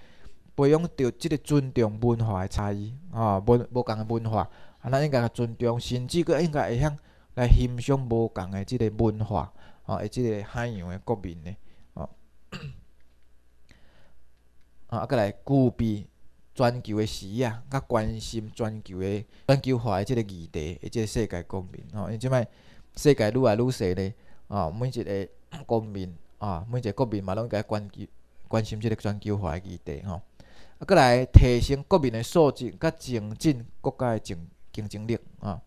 培养着即个尊重文化诶差异吼，文无共诶文化，啊，咱应该尊重，甚至佫应该会晓来欣赏无共诶即个文化。哦，即个海洋诶，国民咧，哦，*coughs* 啊，啊，来具备全球诶视野，甲关心全球诶全球化诶即个议题，即个世界公民，哦，因即摆世界愈来愈细咧，哦，每一个国民，啊，每一个国民嘛拢甲关关心即个全球化诶议题，吼，啊，过来提升国民诶素质，甲增进国家诶竞竞争力，啊，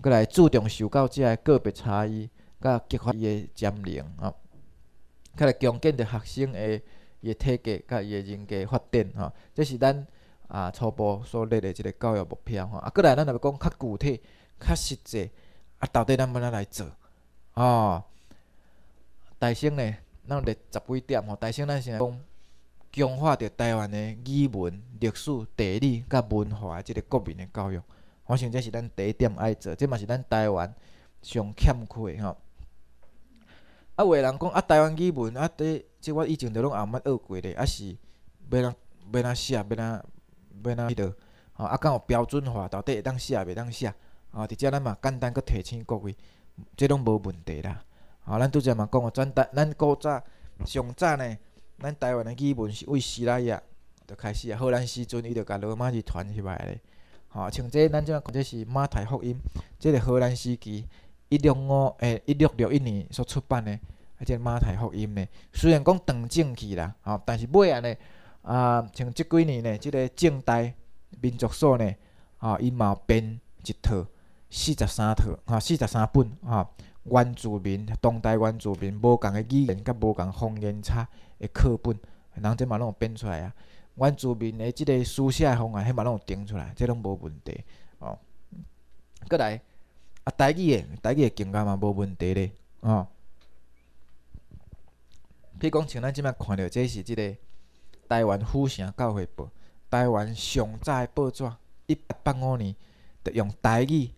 过来注重受教者诶个别差异。甲激发伊个潜能吼，较来强健着学生诶伊个体格，甲伊个人格发展吼，即是咱啊初步所列个一个教育目标吼。啊，过来咱若讲较具体、较实际，啊，到底咱要安来做？吼，大省呢，咱有列十几点吼。大省咱先来讲强化着台湾个语文、历史、地理甲文化即个国民个教育，我想即是咱第一点爱做，即嘛是咱台湾上欠缺个吼。啊，有诶人讲啊，台湾语文啊，伫即我以前着拢也毋捌学过咧，啊是，要哪要哪写，要哪要哪迄落，吼啊，敢有标准化，到底会当写袂当写？吼，直接咱嘛简单，搁提醒各位，这拢无问题啦。吼，咱拄则嘛讲个转单，咱古早上早呢，咱台湾的语文是为希腊呀，着开始啊，荷兰时阵伊着甲罗马字传起来咧，吼，像这咱只啊，这是马太福音，即个荷兰时期。一六五诶，一六六一年所出版的，迄个马太福音的，虽然讲断正去啦，吼，但是尾啊咧啊，像这几年咧，即个正代民族所咧，吼，伊嘛编一套四十三套，吼，四十三本，吼，原住民、当代原住民无共诶语言甲无共方言差的课本，人即嘛拢有编出来啊，原住民的即个书写方案，迄嘛拢有定出来，即拢无问题，哦，过来。啊，台语诶，台语诶，境感嘛无问题咧，哦。比如讲，像咱即摆看到，即是即个台湾府城教会报，台湾上早报纸，一八八五年就用台语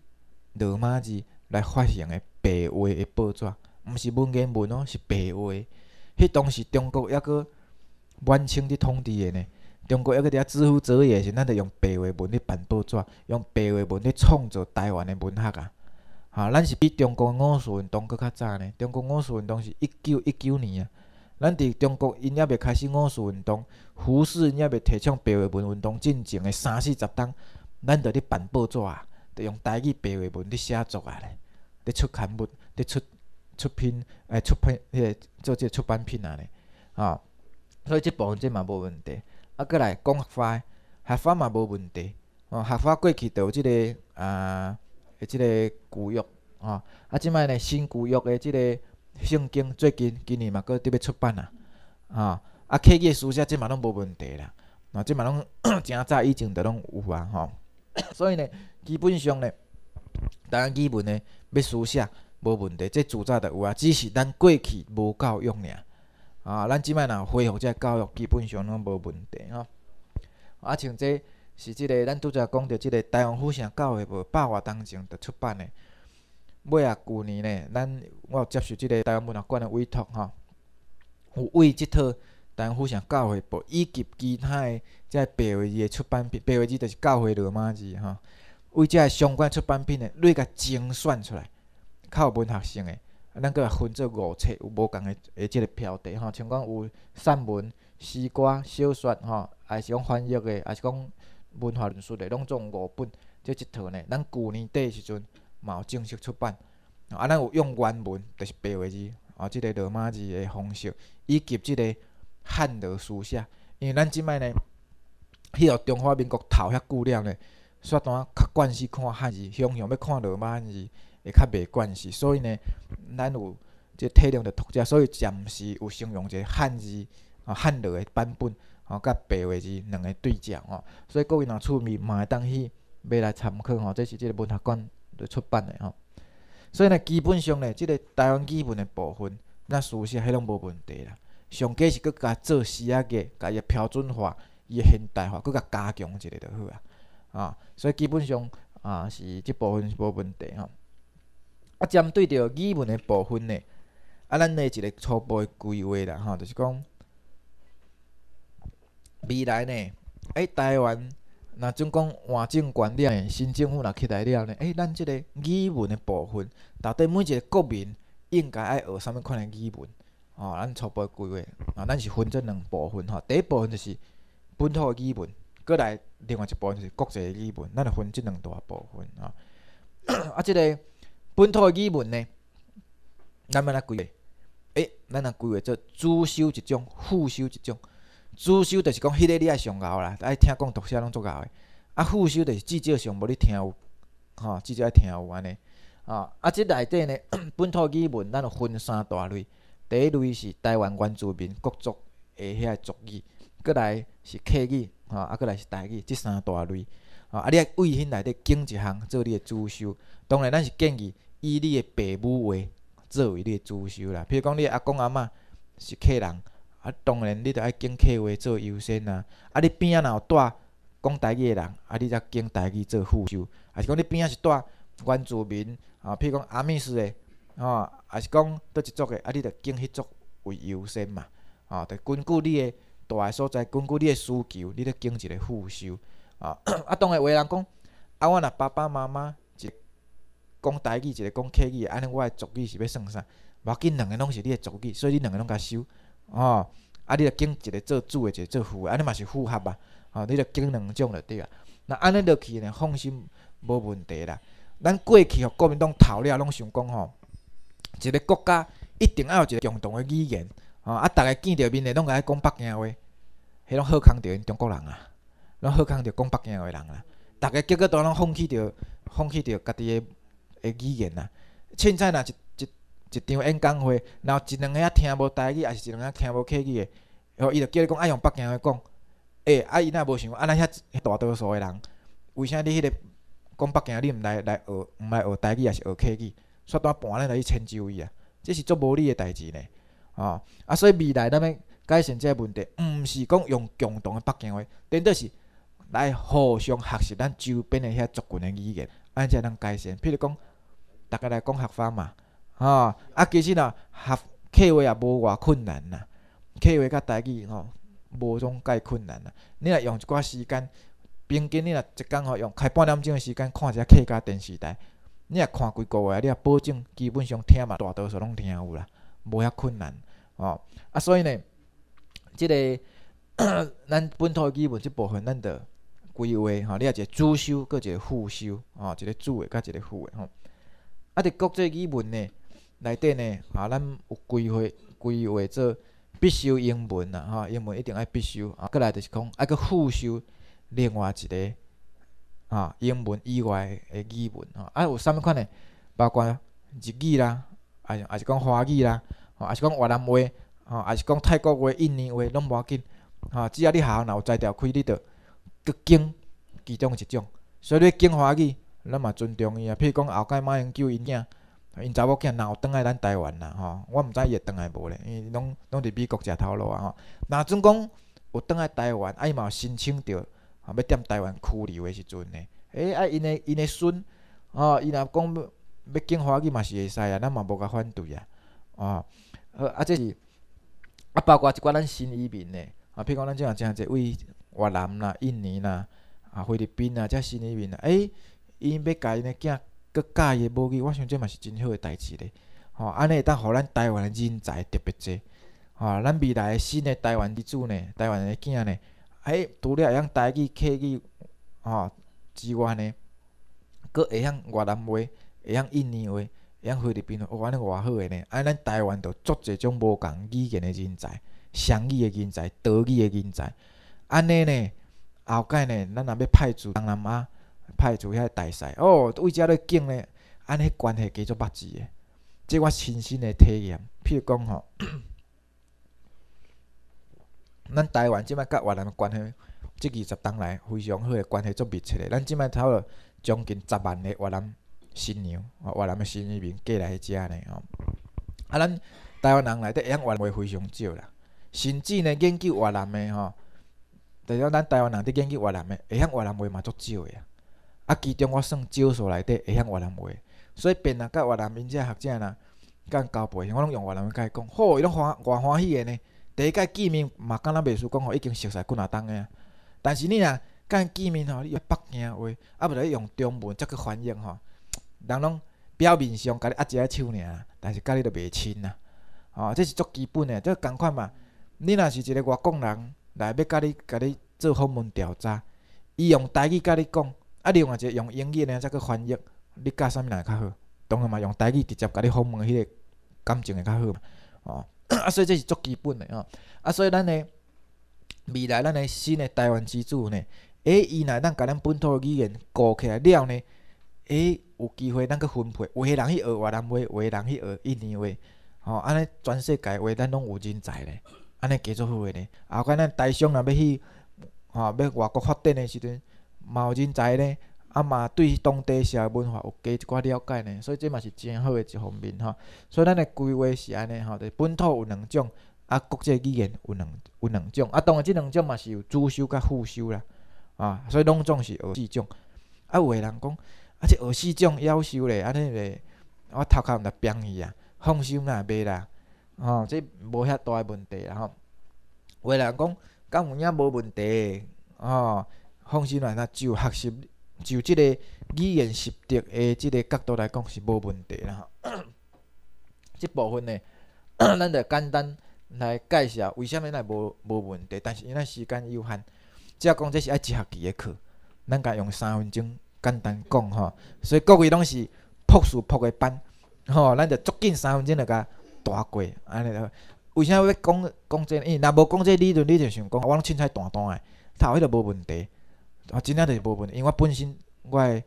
罗马字来发行诶白话诶报纸，毋是文言文哦，是白话。迄当时中国抑阁满清伫统治诶呢，中国抑阁伫遐知府者也是，咱着用白话文去办报纸，用白话文去创造台湾诶文学啊。哈，咱是比中国五四运动搁较早呢。中国五四运动是一九一九年啊。咱伫中国，因也未开始五四运动，胡适也未提倡白话文运动，进前诶三四十档，咱着伫办报纸，啊，着用台语白话文伫写作啊咧，伫出刊物，伫出出品，诶，出品迄个做即个出版品啊咧。啊，所以即部分即嘛无问题。啊，过来讲法，合法嘛无问题。哦，合法过去有即个啊。诶，即个旧约吼，啊即摆咧新旧约诶，即个圣经，最近今年嘛，佫伫要出版吼，啊，啊，可以书写即嘛拢无问题啦，啊，即嘛拢诚 *coughs* 早以前就拢有啊吼，*coughs* 所以呢，基本上呢，但基本呢要书写无问题，即自早着有啊，只是咱过去无够用尔，啊，咱即摆若恢复这教育，基本上拢无问题吼。啊，像这。是即个咱拄则讲着即个《台湾副城教会无百外当中着出版诶。尾啊，旧年呢，咱我有接受即个台湾文学馆诶委托吼，有为即套《台湾副城教会部以及其他诶即个白话字诶出版品，白话字着是教会罗马字吼，为即个相关出版品诶，你甲精选出来，较有文学性诶，咱搁来分做五册，有无共诶诶即个标题吼，像讲有散文、诗歌、小说吼，也是讲翻译诶，也是讲。文化论述嘞，拢总五本，即一套呢。咱旧年底时阵嘛有正式出版，啊，咱有用原文，就是白话字，啊，即个罗马字诶方式，以及即个汉的书写。因为咱即摆呢，迄个中华民国头遐久了呢，煞单较惯是看汉字，向向要看罗马字会较袂惯势，所以呢，咱有即体量着读者，所以暂时有用一者汉字。啊，汉文的版本吼，甲白话字两个对照哦，所以各位若趣味，嘛会当去买来参考哦。这是即个文学馆出版的吼。所以呢，基本上呢，即个台湾语文的部分，那熟实迄拢无问题啦。上加是甲做时啊个，甲伊标准化、伊现代化，甲加强一个就好啊。啊，所以基本上啊，是即部分是无问题吼。啊，针对着语文的部分呢，啊，咱一个初步的规划啦，吼，就是讲。未来呢？诶，台湾，若总讲换政观念，新政府若起来了呢？诶，咱即个语文的部分，到底每一个国民应该爱学啥物款的语文？哦，咱初步规划，啊，咱是分做两部分，吼。第一部分就是本土的语文，过来；另外一部分是国际的语文，咱就分这两大部分啊。*coughs* 啊，这个本土的语文呢，咱要来规划，诶，咱来规划做主修一种，副修一种。主修就是讲，迄个你爱上咬啦，爱听讲读写拢足贤的。啊，副修就是至少上无你听有，吼，至少爱听有安尼。啊，啊，即内底呢，*coughs* 本土语文咱分三大类，第一类是台湾原住民各族迄遐族语，过来是客语，吼，啊，过来是台语，即三大类。啊，啊，你爱为迄内底拣一项做你诶主修，当然咱是建议以你诶爸母话作为你诶主修啦。譬如讲，你阿公阿嬷是客人。啊，当然，你着爱经客户做优先啊！啊，你边仔若有带讲代志诶人，啊，你则经代志做副修；啊，是讲你边仔是带原住民，啊，譬如讲阿密斯诶，吼，啊是讲倒一桌诶，啊，你着经迄桌为优先嘛，吼，着根据你诶大诶所在，根据你诶需求，你着经一个副修。啊，*coughs* 啊，当然有人讲，啊，我若爸爸妈妈一个讲代志，一个讲客户，安尼我诶主语是要算啥？无，紧，两个拢是你诶主语，所以你两个拢甲收。哦，啊，你著敬一个做主诶，一个做副诶，安尼嘛是复合啊。哦，你著敬两种著对啊。那安尼落去呢，放心无问题啦。咱过去互国民党头了，拢想讲吼，一个国家一定爱有一个共同诶语言。哦，啊，逐个见着面诶，拢爱讲北京话，迄种好康着中国人啊，拢好康着讲北京话人啦。逐个结果都拢放弃着，放弃着家己诶诶语言啦，凊彩若一。一场演讲会，然后一两个啊听无台语，啊是一两个听无客语个，伊就叫你讲要用北京话讲。哎，啊，伊若无想，啊，咱遐大多数的人，为啥你迄个讲北京，你毋来来学，毋来学台语，啊是学客语，煞蹛搬咱来去迁就伊啊？即是足无理的代志咧。哦，啊，所以未来咱要改善即个问题，毋是讲用共同的北京话，顶正是来互相学习咱周边个遐族群的语言，安遮通改善。譬如讲，逐家来讲合法嘛。吼啊，其实呐，学客文也无偌困难呐，客文甲代志吼，无种介困难啦。你若用一寡时间，平均你若一工吼用开半点钟的时间看一下客家电视台，你若看几句话，你若保证基本上听嘛，大多数拢听有啦，无遐困难哦。啊，所以呢，即个 *coughs* 咱本土语文即部分，咱着。规划吼，你啊一个主修，佫一个副修吼，一个主的，甲一个副的吼。啊，伫国际语文呢？内底呢，啊，咱有规划规划做必修英文啦，吼英文一定爱必修。啊，过来就是讲爱阁辅修另外一个啊，英文以外的语文啊，啊有啥物款呢？包括日语啦，啊，也是讲华语啦，啊，也是讲越南话，吼，啊是讲泰国话、印尼话，拢无要紧，吼。只要你下下若有才调开，你着去精其中一种。所以你精华语，咱嘛尊重伊啊，譬如讲后盖马英九伊囝。因查某囝若有倒来咱台湾啦吼，我毋知伊会倒来无咧，因为拢拢伫美国食头路啊吼。若准讲有倒来台湾，啊伊嘛申请着，啊要踮台湾拘留诶时阵呢，诶啊因诶因诶孙，哦，伊若讲要要建华去嘛是会使啊，咱嘛无甲反对啊，哦，好啊这是啊包括一寡咱新移民诶啊，比如讲咱即样怎一位越南啦、印尼啦、啊菲律宾啦，遮新移民啊，诶因要甲因诶囝。佮教伊个母语，我想这嘛是真好个代志咧。吼，安尼会当互咱台湾人才特别济。吼，咱未来个新个台湾之主呢，台湾个囝呢，迄除了会晓台去客去，吼之外呢，佮会晓越南话，会晓印尼话，会晓菲律宾话安尼偌好个呢，安咱台湾着足侪种无共语言个人才，双语个人才，德语个人才，安尼呢，后盖呢，咱若要派驻东南亚。派出遐大赛，哦，为遮咧敬咧，安尼关系叫做密字诶，即我亲身诶体验。譬如讲吼，*clears throat* 咱台湾即摆甲越南诶关系，即二十冬来非常好诶关系，足密切个。咱即摆差不多将近十万诶越南新娘，啊，越南个新移民过来去遮个吼。啊，咱台湾人内底会晓越南话非常少啦，甚至呢研究越南诶吼，除了咱台湾人伫研究越南的，会晓越南话嘛足少的啊。啊，其中我算少数内底会晓越南话，所以变啊，甲越南因遮学者呐，甲人交袂，我拢用越南话甲伊讲，吼，伊拢欢，偌欢喜个呢。第一伊见面嘛，敢若袂输讲吼，已经熟悉几若冬个啊。但是你若甲伊见面吼，你用北京话，啊袂来用中文，则去反迎吼，人拢表面上甲你握下手尔，但是甲你都袂亲啊。哦，这是足基本个，即个同款嘛。你若是一个外国人来要甲你甲你做访问调查，伊用台语甲你讲。啊，另外一个用英语呢，再去翻译，你教啥物人较好？当然嘛，用台语直接甲你访问，迄个感情会较好嘛。哦，*coughs* 啊，所以这是足基本的哦。啊，所以咱呢，未来，咱呢新的台湾之主呢，诶，伊呢，咱甲咱本土语言顾起来了呢，诶，有机会咱去分配，有诶人去学越人话，有诶人去学印尼话，哦，安尼全世界话咱拢有人才咧，安尼加做好个咧。啊，看咱台商若要去，哦，要外国发展诶时阵。毛人才呢，啊嘛对当地社文化有加一寡了解呢，所以这嘛是真好诶一方面吼。所以咱诶规划是安尼吼，就本土有两种，啊国际语言有两有两种，啊当然即两种嘛是有主修甲辅修啦，啊所以拢总是学四种。啊有诶人讲，啊这四种夭寿咧，安尼个，我头壳毋着冰去啊，放心啦，袂啦，吼，这无遐大诶问题啦吼。有诶人讲，敢有影无问题，吼。放心啦，呐就学习就即个语言习得诶即个角度来讲是无问题啦。即 *coughs* 部分诶，*coughs* 咱着简单来介绍，为啥物来无无问题？但是因咱时间有限，只要讲即是爱一学期诶课，咱甲用三分钟简单讲吼。所以各位拢是朴素朴的班吼，咱着足紧三分钟着甲带过安尼咯。为啥物要讲讲即？因若无讲这理论，你着想讲我拢凊彩弹弹诶，头迄个无问题。啊，真正就是无问，因为我本身我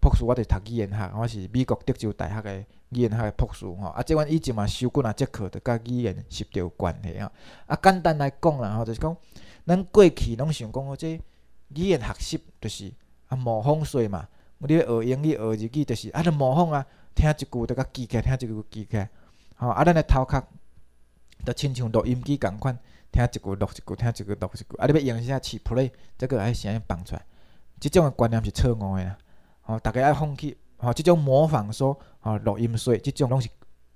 博士，我著读语言学，我是美国德州大学诶语言学诶博士吼。啊，即款以前嘛修过若节课，就甲语言是著有关系啊。啊，简单来讲啦吼，就是讲咱过去拢想讲，即语言学习就是啊模仿说嘛。你学英语、学日语，就是啊，你模仿啊，听一句就甲记起，听一句记起，吼，啊，咱诶头壳就亲像录音机共款。听一句录一句，听一句录一句。啊，你要用啥下词 play，这个爱声音放出来。即种诶观念是错误诶啦。吼，逐家爱放弃。吼，即种模仿说，吼录音说，即种拢是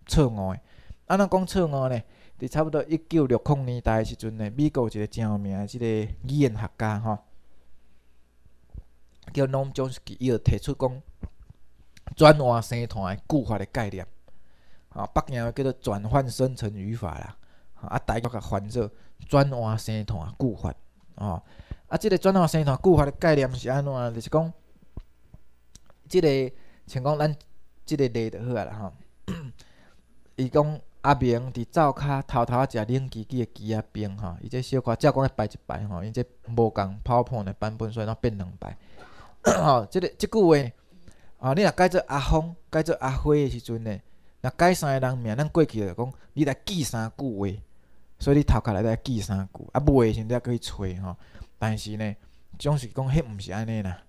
错误诶。安怎讲错误呢？伫差不多一九六零年代时阵呢，美国一个真有名诶即个语言学家，吼，叫朗将，伊就提出讲转换生诶句法的概念。吼，北洋叫做转换生成语法啦。啊！大家甲翻债、转换生团固法哦！啊，即个转换生团固法的概念是安怎？就是讲，即个像讲咱即个例就好啊啦！吼。伊讲阿明伫灶骹偷偷食冷机机的鸡仔冰吼，伊这小可照讲一排一排吼，因这无共泡泡的版本，所以那变两排。*coughs* 吼，即个即句话，啊，你若改做阿芳、改做阿花的时阵呢？若改三个人名，咱过去就讲，你来记三句话。所以你头壳内底记三句，啊，未先得去揣吼。但是呢，总是讲迄毋是安尼啦。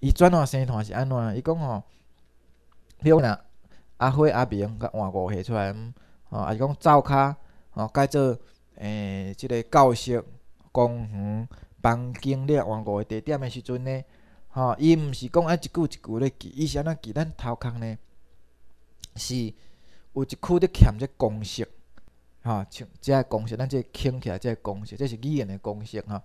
伊转换生段是安怎？伊讲吼，比如若阿辉阿明甲换五岁出来，哦，啊是讲灶卡，哦，改做诶即个教室、公园、房间咧换五个地点的时阵呢，吼，伊毋是讲安一句一句咧记，伊是安怎记？咱头壳呢是有一句咧欠这公式。哈，像即个公式，咱即个听起来即个公式，即是语言的公式哈。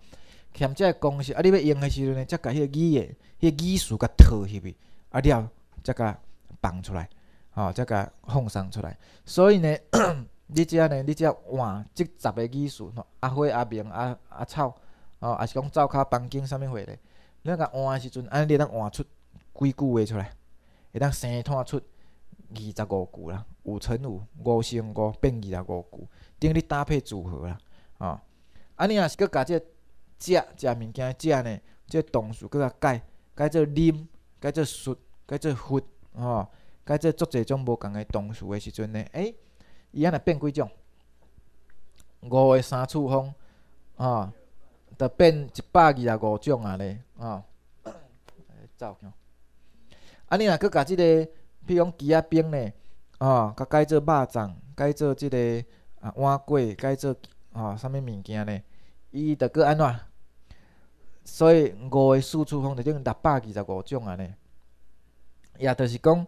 欠即个公式，啊，你要用的时阵呢，才甲迄个语言、迄个语词甲套入去，啊，了才甲放出来，哦，才甲放送出来。所以呢，*clears throat* 你只呢，你只要换即十个语词，吼，阿花、阿明、阿阿草，哦，还是讲灶骹房间啥物货咧。你若换的时阵，安尼你当换出几句话出来？会当生吐出二十五句啦。五乘五，五乘五变二十五句，等你搭配组合啦，啊！安尼也是甲即食食物件食呢，即动词甲改改做啉，改做出、改做喝，吼，改做足侪种无共个动词个时阵呢，诶，伊安尼变几种？五个三次方，吼，着变一百二十五种啊咧，吼。照啊，安尼也甲即个，比如讲鸡仔饼呢？哦，甲改做肉粽，改做即个啊碗粿，改做哦啥物物件咧？伊着改安怎？所以五个输出方等于六百二十五种啊呢。也着是讲，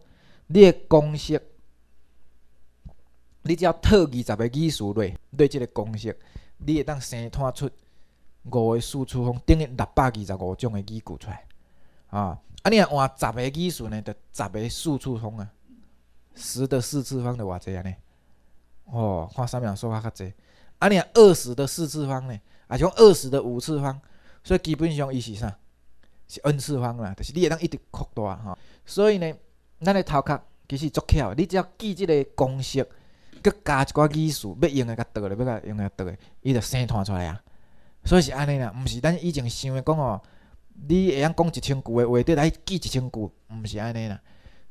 你个公式，你只要套二十个基数内对即个公式，你会当生摊出五个输出方等于六百二十五种个语句出来。啊，啊你若换十个基数呢，着十个输出方啊。十的四次方的偌济安尼哦，看三秒说话较济。啊，你二十的四次方呢？啊，种二十的五次方。所以基本上伊是啥？是 n 次方啦，就是你会当一直扩大吼。所以呢，咱的头壳其实足巧，你只要记即个公式，搁加一寡意思，要用的甲倒了，要甲用的倒，伊就生弹出来啊。所以是安尼啦，毋是咱以前想的讲哦，你会当讲一千句的话，得来记一千句，毋是安尼啦。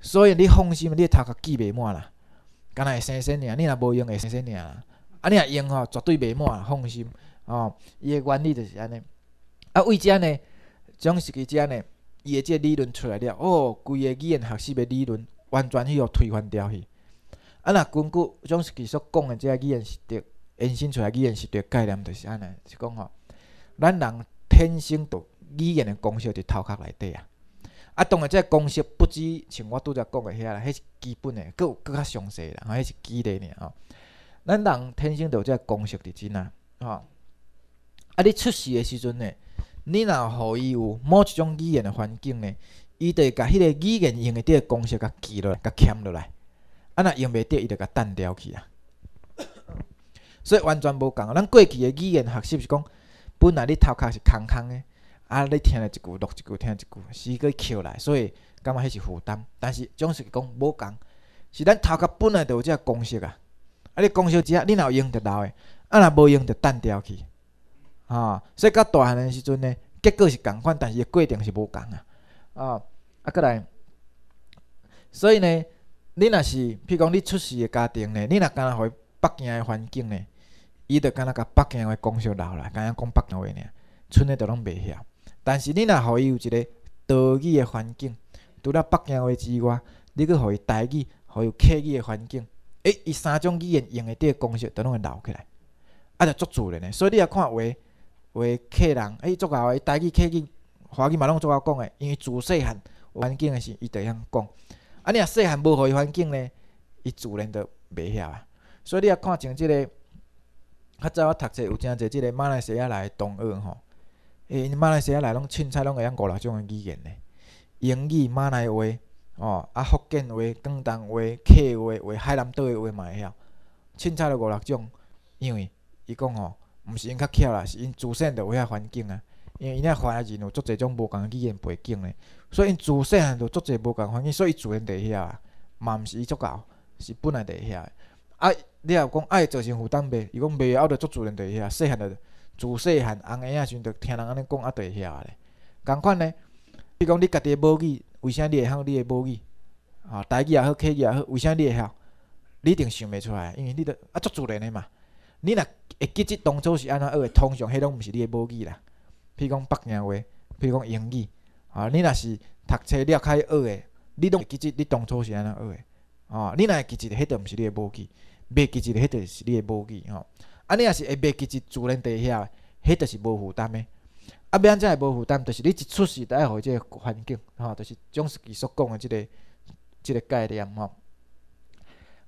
所以你放心，你头壳记袂满啦，敢若会生成尔，你若无用会生成尔，啊，你若用吼，绝对袂满啦，放心，哦，伊诶原理就是安尼。啊，为者呢，蒋是石遮呢，伊诶这理论出来了，哦，规个语言学习诶理论完全去互推翻掉去。啊，若根据总是石所讲诶，这语言是得延伸出来语言是得概念就是安尼，是讲吼，咱人天生读语言诶功效伫头壳内底啊。啊，当然，即个公式不止像我拄则讲的遐啦，迄是基本的，有更较详细啦，迄是基底尔吼。咱人天生就个公式伫真啊，啊！你出世的时阵呢，你若互伊有某一种语言的环境呢，伊就会甲迄个语言用的即个公式甲记落来，甲嵌落来。啊，若用袂着伊就甲淡掉去啊。所以完全无共，咱过去的语言学习是讲，本来你头壳是空空的。啊！你听了一句，录一句，听一句，时过扣来，所以感觉迄是负担。但是，总是讲无共，是咱头壳本来就有个公式啊。啊！你公式只啊，你若有用就留诶，啊，若无用就淡掉去。啊，所以到大汉诶时阵呢，结果是共款，但是个过程是无共啊。啊，啊，过来，所以呢，你若是譬如讲你出世诶家庭呢，你若敢互伊北京诶环境呢，伊着敢若甲北京诶公式留来，敢若讲北京话呢，剩诶著拢袂晓。但是你若互伊有一个多语诶环境，除了北京话之外，你去互伊台语、互伊客语诶环境，欸，伊三种语言用嘅个公式，都拢会流起来，啊，就足自然诶。所以你若看话，话客人，欸，做够话台语、客语，华语嘛拢做客讲诶，因为自细汉环境诶时，伊会晓讲。啊，你若细汉无互伊环境呢，伊自然就袂晓啊。所以你若看像即个，较早我读册有真侪即个马来西亚来诶同学吼。因马来西亚内拢凊彩拢会晓五六种诶语言诶，英语、马来话、哦啊、福建话、广东话、客家话、海南岛诶话嘛会晓，凊彩就五六种。因为伊讲吼，毋是因较巧啦，是因自细着有遐环境啊。因为因遐华人有足侪种无共语言背景诶，所以因自细就足侪无共环境，所以自然会晓啊，嘛毋是伊足够，是本来会晓。啊，你若讲爱造成负担袂，伊讲袂，晓著足自然会晓，细汉着。自细汉红孩仔时阵，就听人安尼讲，啊，就会晓咧。共款咧，比如讲，你家己诶母语，为啥你会晓你诶母语？啊，台语也好，客家语也好，为啥你会晓？你一定想袂出来，因为你都啊，足自然诶嘛。你若会记即当初是安怎学诶，通常迄拢毋是你诶母语啦。比如讲北京话，比如讲英语，啊，你若是读册了开学诶，你拢会记即你当初是安怎学诶。哦，你若会记即，迄著毋是你诶母语，袂记即，迄著是你诶母语吼。安尼也是会袂记一自然地遐，迄就是无负担诶。啊，免安怎会无负担？就是你一出世就爱互即个环境，吼，就是种是记所讲的即个即个概念吼。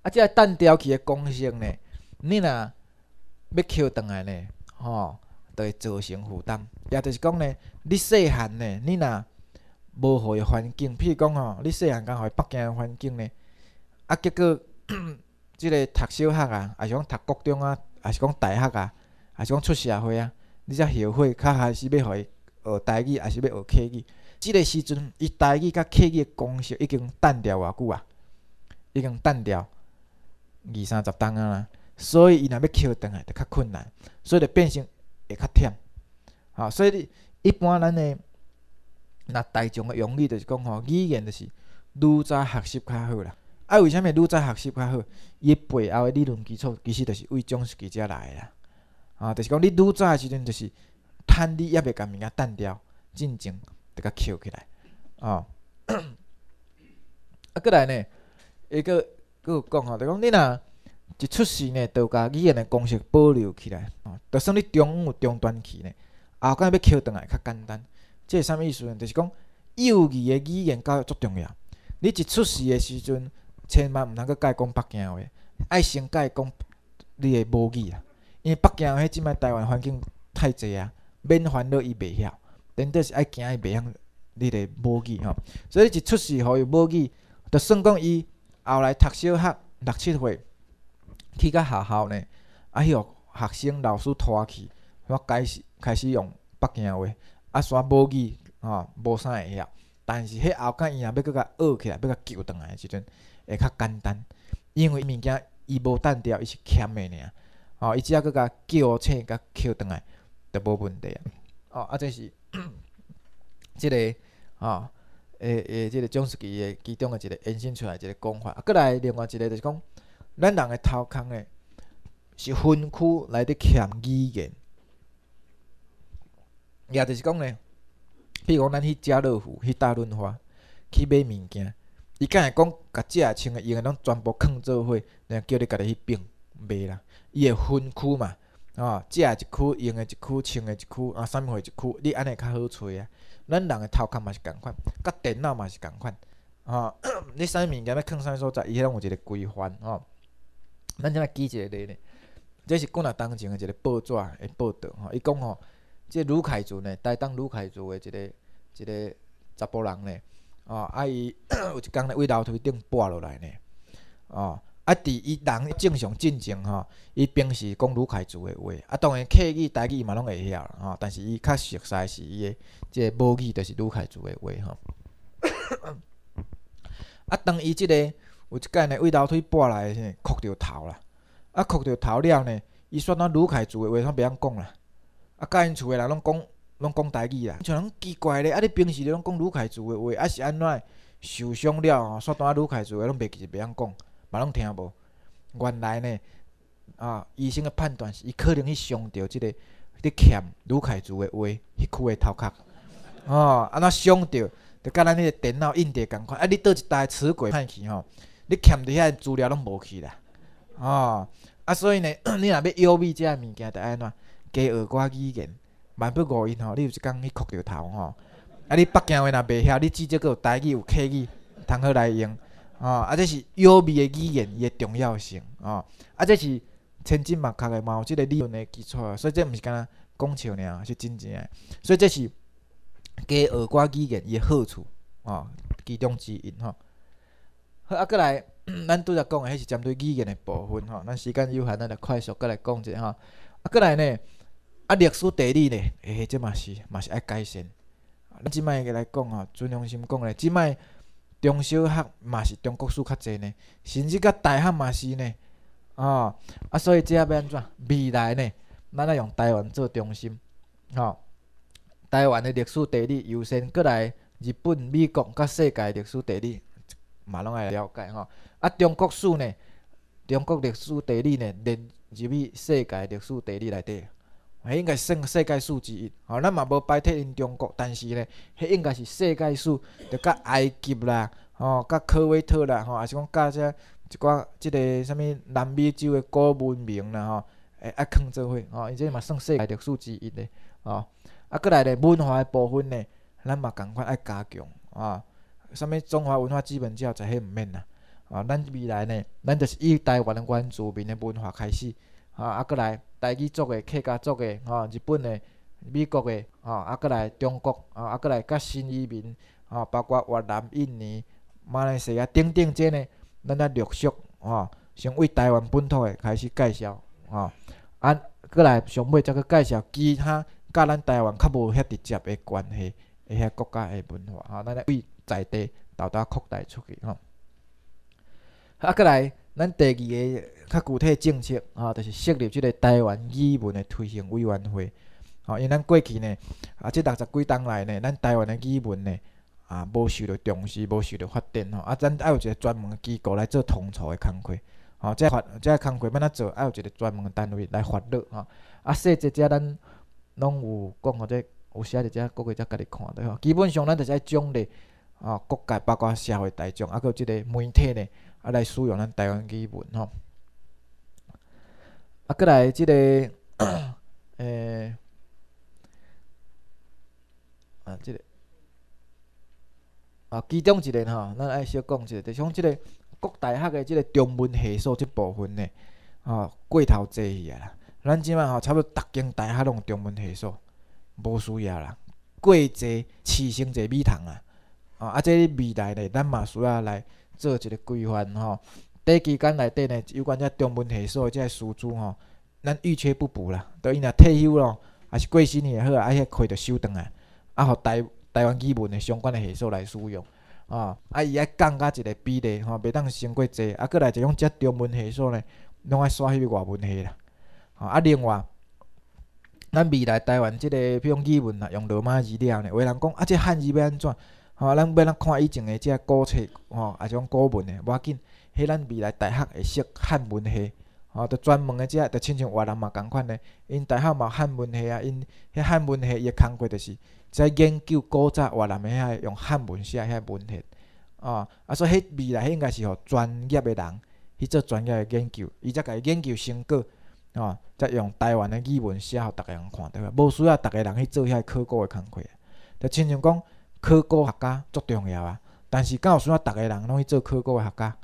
啊，即个单调起的功性呢？你若要扣倒来呢，吼，就会造成负担。也就是讲呢，你细汉呢，你若无好伊环境，譬如讲吼，你细汉敢互北京的环境呢？啊，结果即 *coughs* 个读小学啊，啊，是讲读高中啊。还是讲大学啊，还是讲出社会啊，你才后悔，较开始要伊学台语，还是要学客语。即个时阵，伊台语甲客语的功效已经淡掉偌久啊，已经淡掉二三十冬啊啦，所以伊若要捡回来，就较困难，所以就变成会较忝。好，所以一般咱的若大众的用语，就是讲吼，语言就是愈早学习较好啦。啊，为虾物愈早学习较好？伊背后诶理论基础其实就是为种自家来诶啦。啊，就是讲你愈早诶时阵，就是趁你也不甲物件淡掉，认真得甲捡起来。哦，*coughs* 啊，过来呢，伊个佫有讲吼，就讲你若一出世呢，就甲语言诶公式保留起来。哦，就算你中午有中断去呢，后盖要捡倒来较简单。即个啥物意思呢？就是讲幼儿诶语言教育足重要。你一出世诶时阵，千万毋通搁改讲北京话，爱先改讲你诶母语啊！因为北京迄即摆台湾环境太济啊，免烦恼伊袂晓，顶多是爱惊伊袂晓你诶母语吼。所以一出事吼，伊母语，就算讲伊后来读小学六七岁去到学校呢，啊哟，学生老师拖去，我开始开始用北京话，啊，煞母语吼，无啥会晓。但是迄后干伊若要搁甲学起来，要甲救转来个时阵。会较简单，因为物件伊无单调，伊是欠的尔，哦，伊只要佮佮叫册佮捡倒来，就无问题，哦，啊，这是，*coughs* 即个，哦，诶诶，即个总书记的其中个一个延伸出来一个讲法，佮来另外一个就是讲，咱人的头壳呢，是分区来得欠语言，也就是讲咧，比如讲咱去家乐福、去大润发去买物件。伊敢会讲，甲食的、穿的、用的，拢全部囥做伙，然后叫你家己去拼卖啦。伊会分区嘛，哦，食一区，用的一区，穿的一区，啊，啥物货一区，你安尼较好揣啊。咱人个头壳嘛是共款，甲电脑嘛是共款，哦，*coughs* 你啥物物件要囥啥所在，伊迄拢有一个规范哦。咱即来记一下咧，这是讲若当前个一个报纸，诶，报道，吼，伊讲吼，即卢凯族咧，台东卢凯族个一个一个查甫人咧。哦，啊伊 *coughs* 有一间咧，位楼梯顶跌落来呢。哦，啊，伫伊人正常进前吼，伊平时讲卢凯柱的话，啊当然客语、台语嘛拢会晓啦。哦，但是伊较熟悉是伊的即个母语，就是卢凯柱的话哦。*coughs* 啊，当伊即个有一间咧，位道腿跌来，磕到头啦。啊，磕到头了呢，伊说那卢凯柱的话，他别晓讲啦。啊，甲因厝的人拢讲。拢讲台语啦，像人奇怪咧。啊，你平时就拢讲卢凯柱的话，啊是安怎受伤了哦？煞单卢凯柱的拢袂记，袂晓讲，嘛拢听无。原来呢，啊，医生的判断是伊可能去伤着即个伫欠卢凯柱的话，迄区个头壳。哦，安怎伤着，就甲咱迄个电脑硬盘共款。啊，你倒一台磁轨歹去吼，你欠伫遐资料拢无去啦。哦，啊，所以呢，*coughs* 你若要要避这下物件，就安怎？加学寡语言。万不五音吼，你有一工去磕着头吼，啊！你北京话若袂晓，你至少佫有台语有客语，通好来用，吼！啊，这是优美的语言，伊的重要性，吼！啊，这是千真万确的嘛有即个理论的基础，所以这毋是讲讲笑尔，是真正的。所以这是加学寡语言伊的好处，吼，其中之一吼。好，啊，过来，*clears throat* 咱拄则讲诶，迄是针对语言诶部分，吼。咱时间有限，咱着快速过来讲者吼。啊，过来呢？啊，历史地理呢，诶、下即嘛是嘛是爱改善。咱即摆来讲吼，尊良心讲咧，即摆中小学嘛是中国史较济呢，甚至甲大学嘛是呢，哦，啊，所以即要安怎？未来呢，咱要用台湾做中心，吼，台湾的历史地理优先，阁来日本、美国甲世界历史地理嘛拢爱了解吼。啊，中国史呢，中国历史地理呢，连入去世界历史地理内底。迄应该是算世界史之一，吼，咱嘛无排斥因中国，但是咧，迄应该是世界史，着甲埃及啦，吼，甲科威特啦，吼，也是讲甲遮一寡即个啥物南美洲诶古文明啦，吼，会爱坑做伙，吼，伊即嘛算世界历史之一咧，吼，啊，过来咧文化诶部分咧，咱嘛共款爱加强，啊，啥物中华文化基本教材迄毋免啦，啊，咱未来呢，咱就是以台湾原住闽南文化开始，啊，啊，过来。台语族个、客家族个、吼日本诶，美国诶，吼啊过来中国、啊啊过来甲新移民、吼包括越南印尼、马来西亚等等这呢，咱来陆续，吼先为台湾本土诶开始介绍，吼啊搁来，上尾再去介绍其他甲咱台湾较无遐直接诶关系，诶遐国家诶文化，吼咱来为在地到达扩大出去，吼啊过来。咱第二个较具体政策啊，就是设立即个台湾语文的推行委员会啊。因咱过去呢，啊，即六十几冬来呢，咱台湾的语文呢啊，无受到重视，无受到发展吼。啊，咱爱有一个专门的机构来做统筹的工课，吼，即发即工课要哪做，爱有一个专门的单位来发落吼。啊，说即只咱拢有讲或者有写伫遮，各位则家己看着吼。基本上咱就是爱奖励吼，各界包括社会大众，啊，佮即个媒体呢。啊！来使用咱台湾语文吼。啊，过来即个，诶，*coughs* 啊，即个，啊，其中一个吼，咱爱小讲一个，就是讲即个国大学的即个中文系数即部分咧。吼，过头侪去啊。啦。咱即满吼，差不多逐间大学有中文系数无需要啦，过侪饲生侪米虫啊。啊，啊，这未来呢，咱嘛需要来。做一个规范吼，短期间内底呢，有关遮中文系数的个数字吼，咱预缺不补啦。到伊若退休咯，还是过身年也好，啊，遐开着收长来，啊，互台台湾语文的相关的系数来使用啊，啊，伊来降个一个比例吼，袂当升过济，啊，过来一种遮中文系数呢，拢爱刷迄个外文系啦。吼，啊，另外，咱未来台湾这个用语文啦，用罗马字了呢，有人讲啊，这汉字要安怎？吼，咱要咱看以前的这古册，吼啊种古文的，要紧。迄咱未来大学会识汉文系，吼，著专门的这，著亲像越人嘛同款的。因大学嘛汉文系啊，因迄汉文系的工课着是在研究古早越人的遐用汉文写遐文系。哦，啊所以迄未来迄应该是吼专业的人去做专业的研究，伊才伊研究成果，哦，再用台湾的语文写，互逐个人看到，无需要逐个人去做遐考古的工课，著亲像讲。考古学家足重要啊，但是敢有需要，逐个人拢去做考古学家，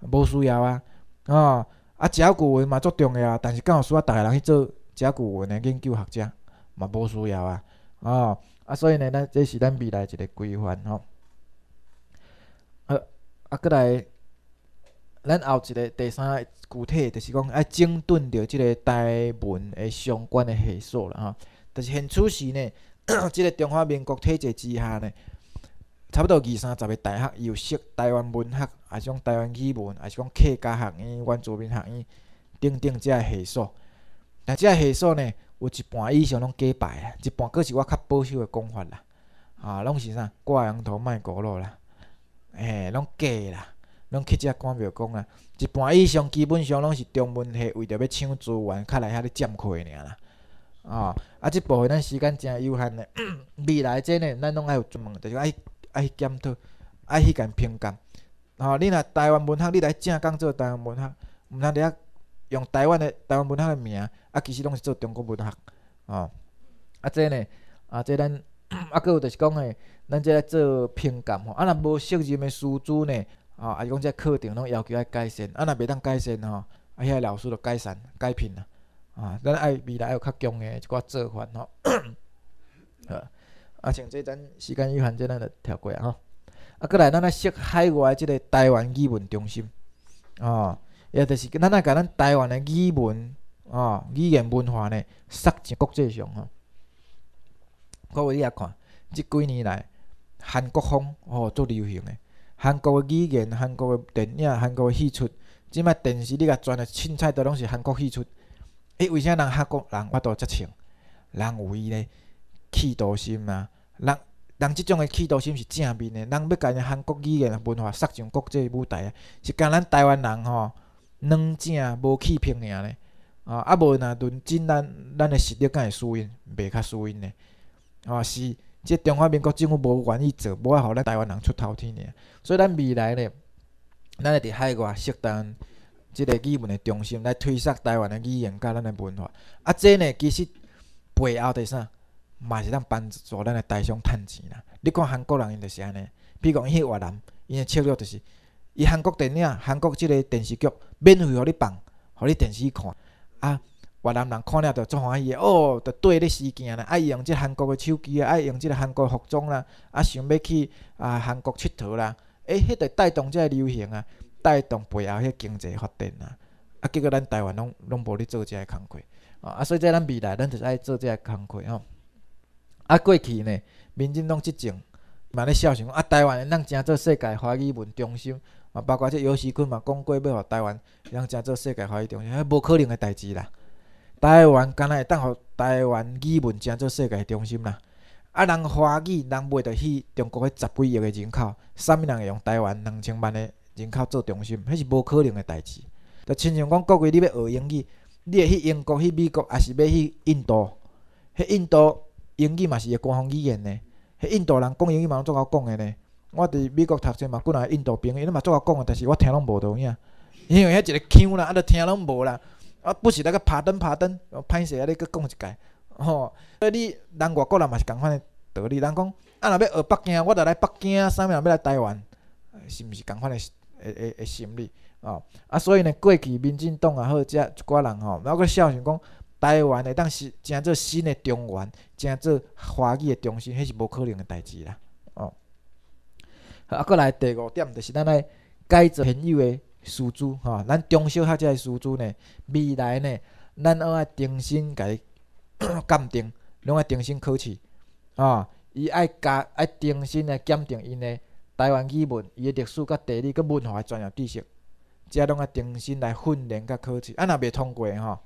无需要啊。哦，啊，甲骨文嘛足重要，但是敢有需要，逐个人去做甲骨文的研究学者，嘛无需要啊。哦，啊，所以呢，咱这是咱未来一个规划吼。好，啊，过来，咱后一个第三个具体，就是讲要整顿着即个大文诶相关诶线索啦吼。但是现此时呢。即 *coughs* 个中华民国体制之下呢，差不多二三十个大学，有涉台湾文学，也是讲台湾语文，也是讲客家学院、原住民学院等等遮个系数。但遮个系数呢，有一半以上拢假牌啊，一半个是我较保守的讲法啦。啊，拢是啥挂羊头卖狗肉啦，哎，拢假啦，拢去遮官庙讲啦。一半以上基本上拢是中文系为着要抢资源，较来遐咧占课尔啦。哦，啊，即部分咱时间真有限嘞。*coughs* 未来真呢，咱拢爱有专门，就是爱爱检讨，爱去甲人评鉴。哦，你若台湾文学，你来正讲做台湾文学，毋通伫遐用台湾的台湾文学的名，啊，其实拢是做中国文学。哦，啊，这呢，啊，这咱，啊，搁有就是讲诶，咱这做评鉴，吼，啊，若无胜任的师资呢，哦，啊，是讲这课程拢要求爱改善，啊，若袂当改善，吼，啊，遐老师就改善、改评啦。啊，咱爱未来有较强诶一寡做法吼。*coughs* 啊，啊，像即阵时间有限，即咱着跳过啊。吼，啊，过来，咱来设海外即个台湾语文中心。哦，也着是咱来甲咱台湾诶语文哦、语言文化呢，塞进国际上吼。各位，你啊看，即几年来，韩国风吼足流行诶，韩国诶语言、韩国诶电影、韩国诶戏出，即摆电视你甲转诶凊彩都拢是韩国戏出。诶，为啥人韩国人我都遮受人有伊嘞，气度心啊！人，人即种诶气度心是正面诶，人要甲咱韩国语言文化塞上国际舞台啊，是甲咱台湾人吼软正无气魄尔咧。哦，啊无若论真咱咱诶实力，敢会输因？袂较输因诶，哦，是，即中华民国政府无愿意做，无爱互咱台湾人出头天尔。所以咱未来咧，咱要伫海外适当。即个语文的中心来推杀台湾的语言甲咱的文化，啊，即呢其实背后第啥嘛是咱帮助咱的台商趁钱啦。你看韩国人因就是安尼，比如讲伊去越南，伊的策略就是，伊韩国电影、韩国即个电视剧免费互你放，互你电视看，啊，越南人看了就足欢喜，哦，就对你事件啦，爱用即韩国的手机啊，爱用即个韩国服装啦，啊，想要去啊韩国佚佗啦，诶迄个带动即个流行啊。带动背后迄经济发展啊！啊，结果咱台湾拢拢无伫做遮个工课啊，所以说咱未来咱就爱做遮个工课吼。啊，过去呢，民众拢执政嘛，伫笑想讲啊，台湾会咱诚做世界华语文中心啊，包括即尤时坤嘛讲过要互台湾让诚做世界华语中心，迄无可能诶代志啦。台湾敢若会当互台湾语文诚做世界中心啦？啊，人华语人袂着去中国迄十几亿诶人口，啥物人会用台湾两千万个？人口做中心，迄是无可能诶代志。就亲像讲国外你要学英语，你会去英国、去美国，也是要去印度。迄印度英语嘛是个官方语言咧。迄印度人讲英语嘛拢做够讲诶咧。我伫美国读书嘛，本来印度朋友，伊嘛做够讲诶，但是我听拢无同影，因为迄一个腔啦，啊都听拢无啦。啊不是那个爬灯爬登，歹势啊！你佫讲一解。吼，所以你人外国人嘛是共款诶道理。人讲，啊若要学北京，我著来北京；，啥物秒要来台湾，是毋是共款诶诶诶诶，心理哦。啊，所以呢，过去民进党也好，遮一寡人吼，然后个笑想讲，台湾会当是真做新的中原，真做华语的中心，迄是无可能的代志啦，哦。啊，佫来第五点就是咱来改造现有的师资吼，咱中小学遮的师资呢，未来呢，咱爱重新伊 *coughs* 鉴定，拢爱重新考试吼，伊爱加爱重新来鉴定，因的。台湾语文、伊个历史、甲地理、甲文化个专业知识，遮拢个重新来训练、甲考试。啊，若袂通过吼，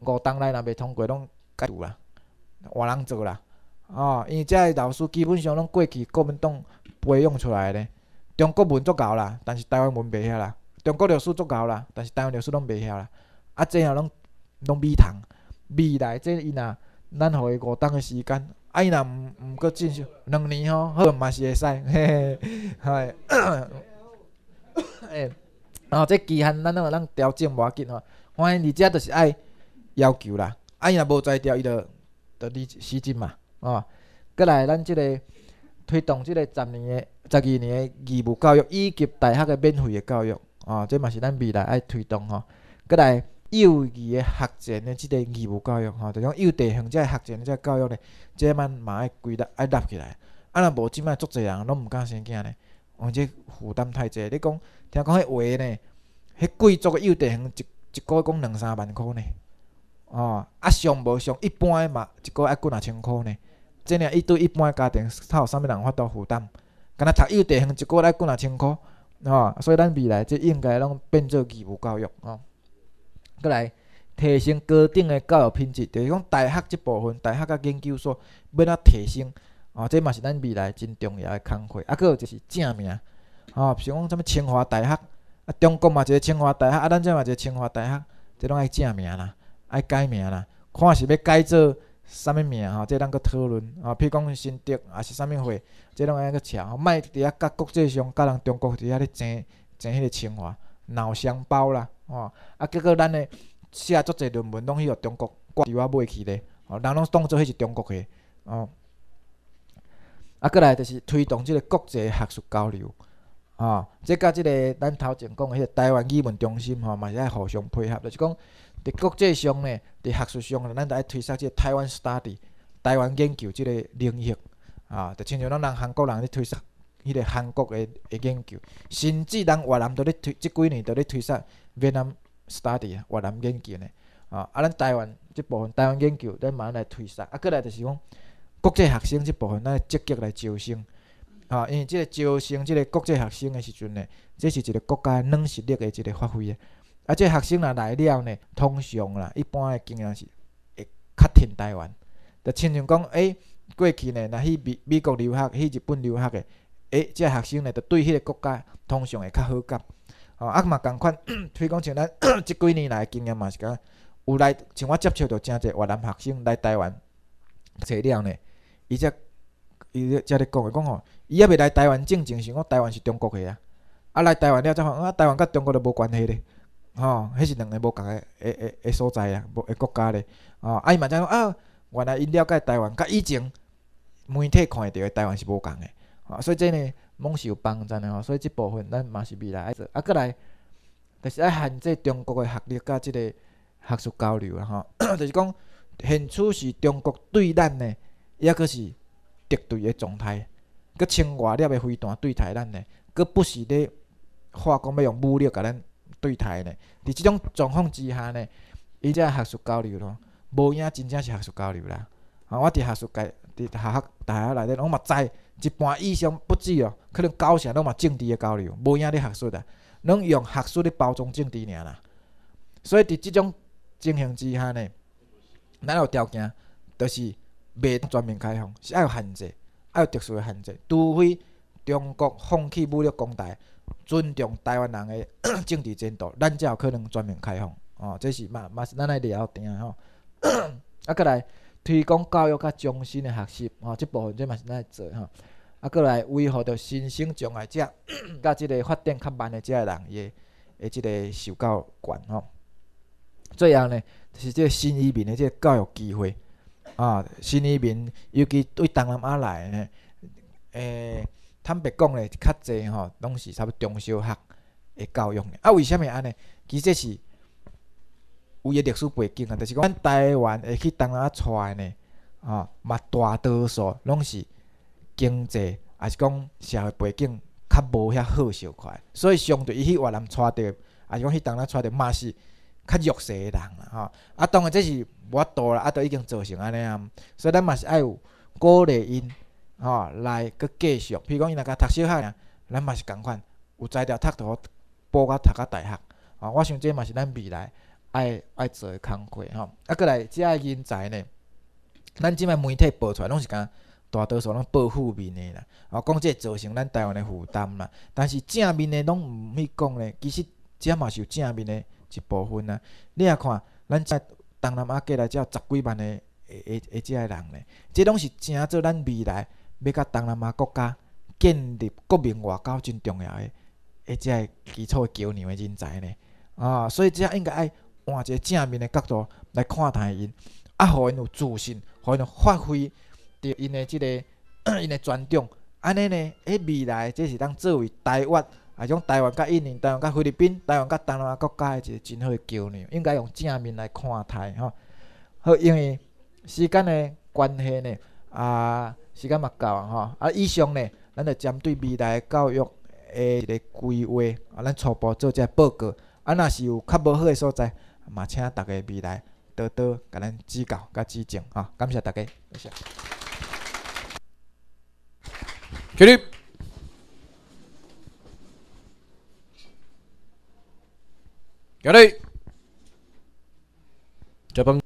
五档内若袂通过，拢改除啦，换人做啦。哦，因为遮个老师基本上拢过去国民党培养出来咧。中国文足够啦，但是台湾文袂晓啦；中国历史足够啦，但是台湾历史拢袂晓啦。啊，这样拢拢美通。未来这伊若咱互伊五档个时间。啊，伊若毋毋搁进修两年吼，好，嘛是会使，嘿嘿，嗨，哎，*coughs* 然后即期限，咱咱咱调整无要紧吼，关键二且着是爱要求啦。啊，伊若无才调，伊着着离辞职嘛，吼，过来，咱即个推动即个十年的、十二年诶义务教育，以及大学诶免费诶教育，哦，这嘛是咱未来爱推动吼。过来。幼儿嘅学前呢，即个义务教育吼，就讲幼儿园即个学前即个教育咧，即个嘛爱规个爱立起来。啊，若无即摆足济人拢毋敢生囝咧，往者负担太济。你讲，听讲迄话呢，迄贵族嘅幼儿园一一个讲两三万箍呢，哦，啊上无上，一般的嘛，一个爱几若千箍呢。即样伊对一般家庭，他有啥物人法度负担？干若读幼儿园，一个爱几若千箍吼。所以咱未来即应该拢变做义务教育哦。搁来提升高等嘅教育品质，就是讲大学即部分，大学甲研究所要怎提升，哦，这嘛是咱未来真重要的工课。啊，佫有就是正名，哦，譬如讲什物清华大学，啊，中国嘛一个清华大学，啊，咱这嘛一个清华大学，这拢爱正名啦，爱改名啦，看是要改做啥物名，吼，这咱佫讨论，吼，譬如讲新德，啊是啥物货，这拢爱佫吼，莫伫遐甲国际上甲人中国伫遐咧争争迄个清华，闹双胞啦。哦，啊，结果咱诶写足济论文，拢去互中国挂伫我买去咧。哦，人拢当做迄是中国诶哦。啊，过来就是推动即个国际学术交流。哦，即甲即个咱头前讲诶迄个台湾语文中心吼，嘛是爱互相配合，就是讲伫国际上呢，伫学术上，咱就爱推散即个台湾 study、台湾研究即个领域。啊，就亲像咱人韩国人咧推散迄个韩国诶诶研究，甚至咱越南都咧推，即几年都咧推散。越南 study 啊，越南研究呢，啊，啊，咱台湾这部分台湾研究，咱马上来推散。啊，过来就是讲国际学生这部分，咱积极来招生，啊，因为即个招生即个国际学生诶时阵呢，即是一个国家软实力诶一个发挥个。啊，即个学生若来了呢，通常啦，一般诶经常是会较偏台湾，就亲像讲，诶过去呢，若去美美国留学，去日本留学诶、诶，即个学生呢，就对迄个国家通常会较好感。吼，啊，嘛共款，推 *coughs* 广讲像咱即 *coughs* 几年来的经验嘛是讲，有来像我接触到诚济越南学生来台湾找料呢，伊则伊则咧讲个讲吼，伊还未来台湾正经，想讲台湾是中国个啊，啊来台湾了则发啊，台湾甲中国都无关系咧，吼，迄是两个无共个的的个所在啊，无的国家咧，哦，伊嘛，则讲啊，原来伊了解台湾甲以前媒体看会着的台湾是无共个。啊，所以这呢，拢是有帮助的吼。所以这部分咱嘛是未来要做。啊，再来，就是爱限制中国的学历甲即个学术交流啊，吼。*coughs* 就是讲，现处是中国对咱呢，抑可是敌对的状态，佮清华粒的非但对待咱呢，佮不是咧话讲要用武力甲咱对待呢。伫即种状况之下呢，伊只学术交流咯，无影真正是学术交流啦。啊，我伫学术界。伫大学大学内底，拢嘛知，一般以上不止哦，可能交啥拢嘛政治诶交流，无影咧学术啊，拢用学术咧包装政治尔啦。所以伫即种情形之下呢，咱有条件，就是袂全面开放，是爱有限制，爱有特殊诶限制。除非中国放弃武力攻台，尊重台湾人诶 *coughs* 政治前途，咱才有可能全面开放。哦，这是嘛嘛是咱爱聊也吼。*coughs* 啊，过来。推广教育甲终身的学习，吼，即部分即嘛是咱做做吼，啊，过来维护着新生障碍者，*coughs* 甲即个发展较慢的即个人，伊诶即个受教权吼。最后呢，是即个新移民的个教育机会啊。新移民尤其对东南亚来呢，诶，坦白讲咧，较济吼，拢是差不多中小学的教育。啊，为虾物安尼？其实是。有伊历史背景啊，就是讲，咱台湾去当呾带呢，啊，嘛大多数拢是经济还是讲社会背景较无遐好小块，所以相对伊去越南带着，啊，是讲去当呾带着嘛是较弱势诶人啊。啊，当然这是法度啦，啊都已经造成安尼啊，所以咱嘛是爱有鼓励因，吼，来去继续。比如讲伊若甲读小学，咱嘛是共款，有才调读就好，补甲读甲大学啊。我想这嘛是咱未来。爱爱做诶工课吼，啊，过来遮诶人才呢？咱即摆媒体报出来，拢是讲大多数拢报负面诶啦。我讲即造成咱台湾诶负担啦。但是正面诶，拢毋去讲咧。其实遮嘛是有正面诶一部分啊。你也看咱遮东南亚过来只有十几万诶诶诶遮诶人咧，即拢是正做咱未来要甲东南亚国家建立国民外交真重要诶诶遮基础桥梁诶人才咧。啊，所以遮应该。换一个正面的角度来看待因，啊，互因有自信，互因发挥，着因的即个因 *coughs* 的专长，安尼呢，彼未来即是咱作为台湾啊，种台湾甲印尼、台湾甲菲律宾、台湾甲东南亚国家的一个真好的桥梁，应该用正面来看待吼。好，因为时间的关系呢，啊，时间嘛到啊吼，啊，以上呢，咱就针对未来的教育的一个规划啊，咱初步做一报告，啊，若是有较无好的所在，麻請大家未来多多甲咱指導甲指正啊！感谢大家。谢谢。決定。入嚟。接盤。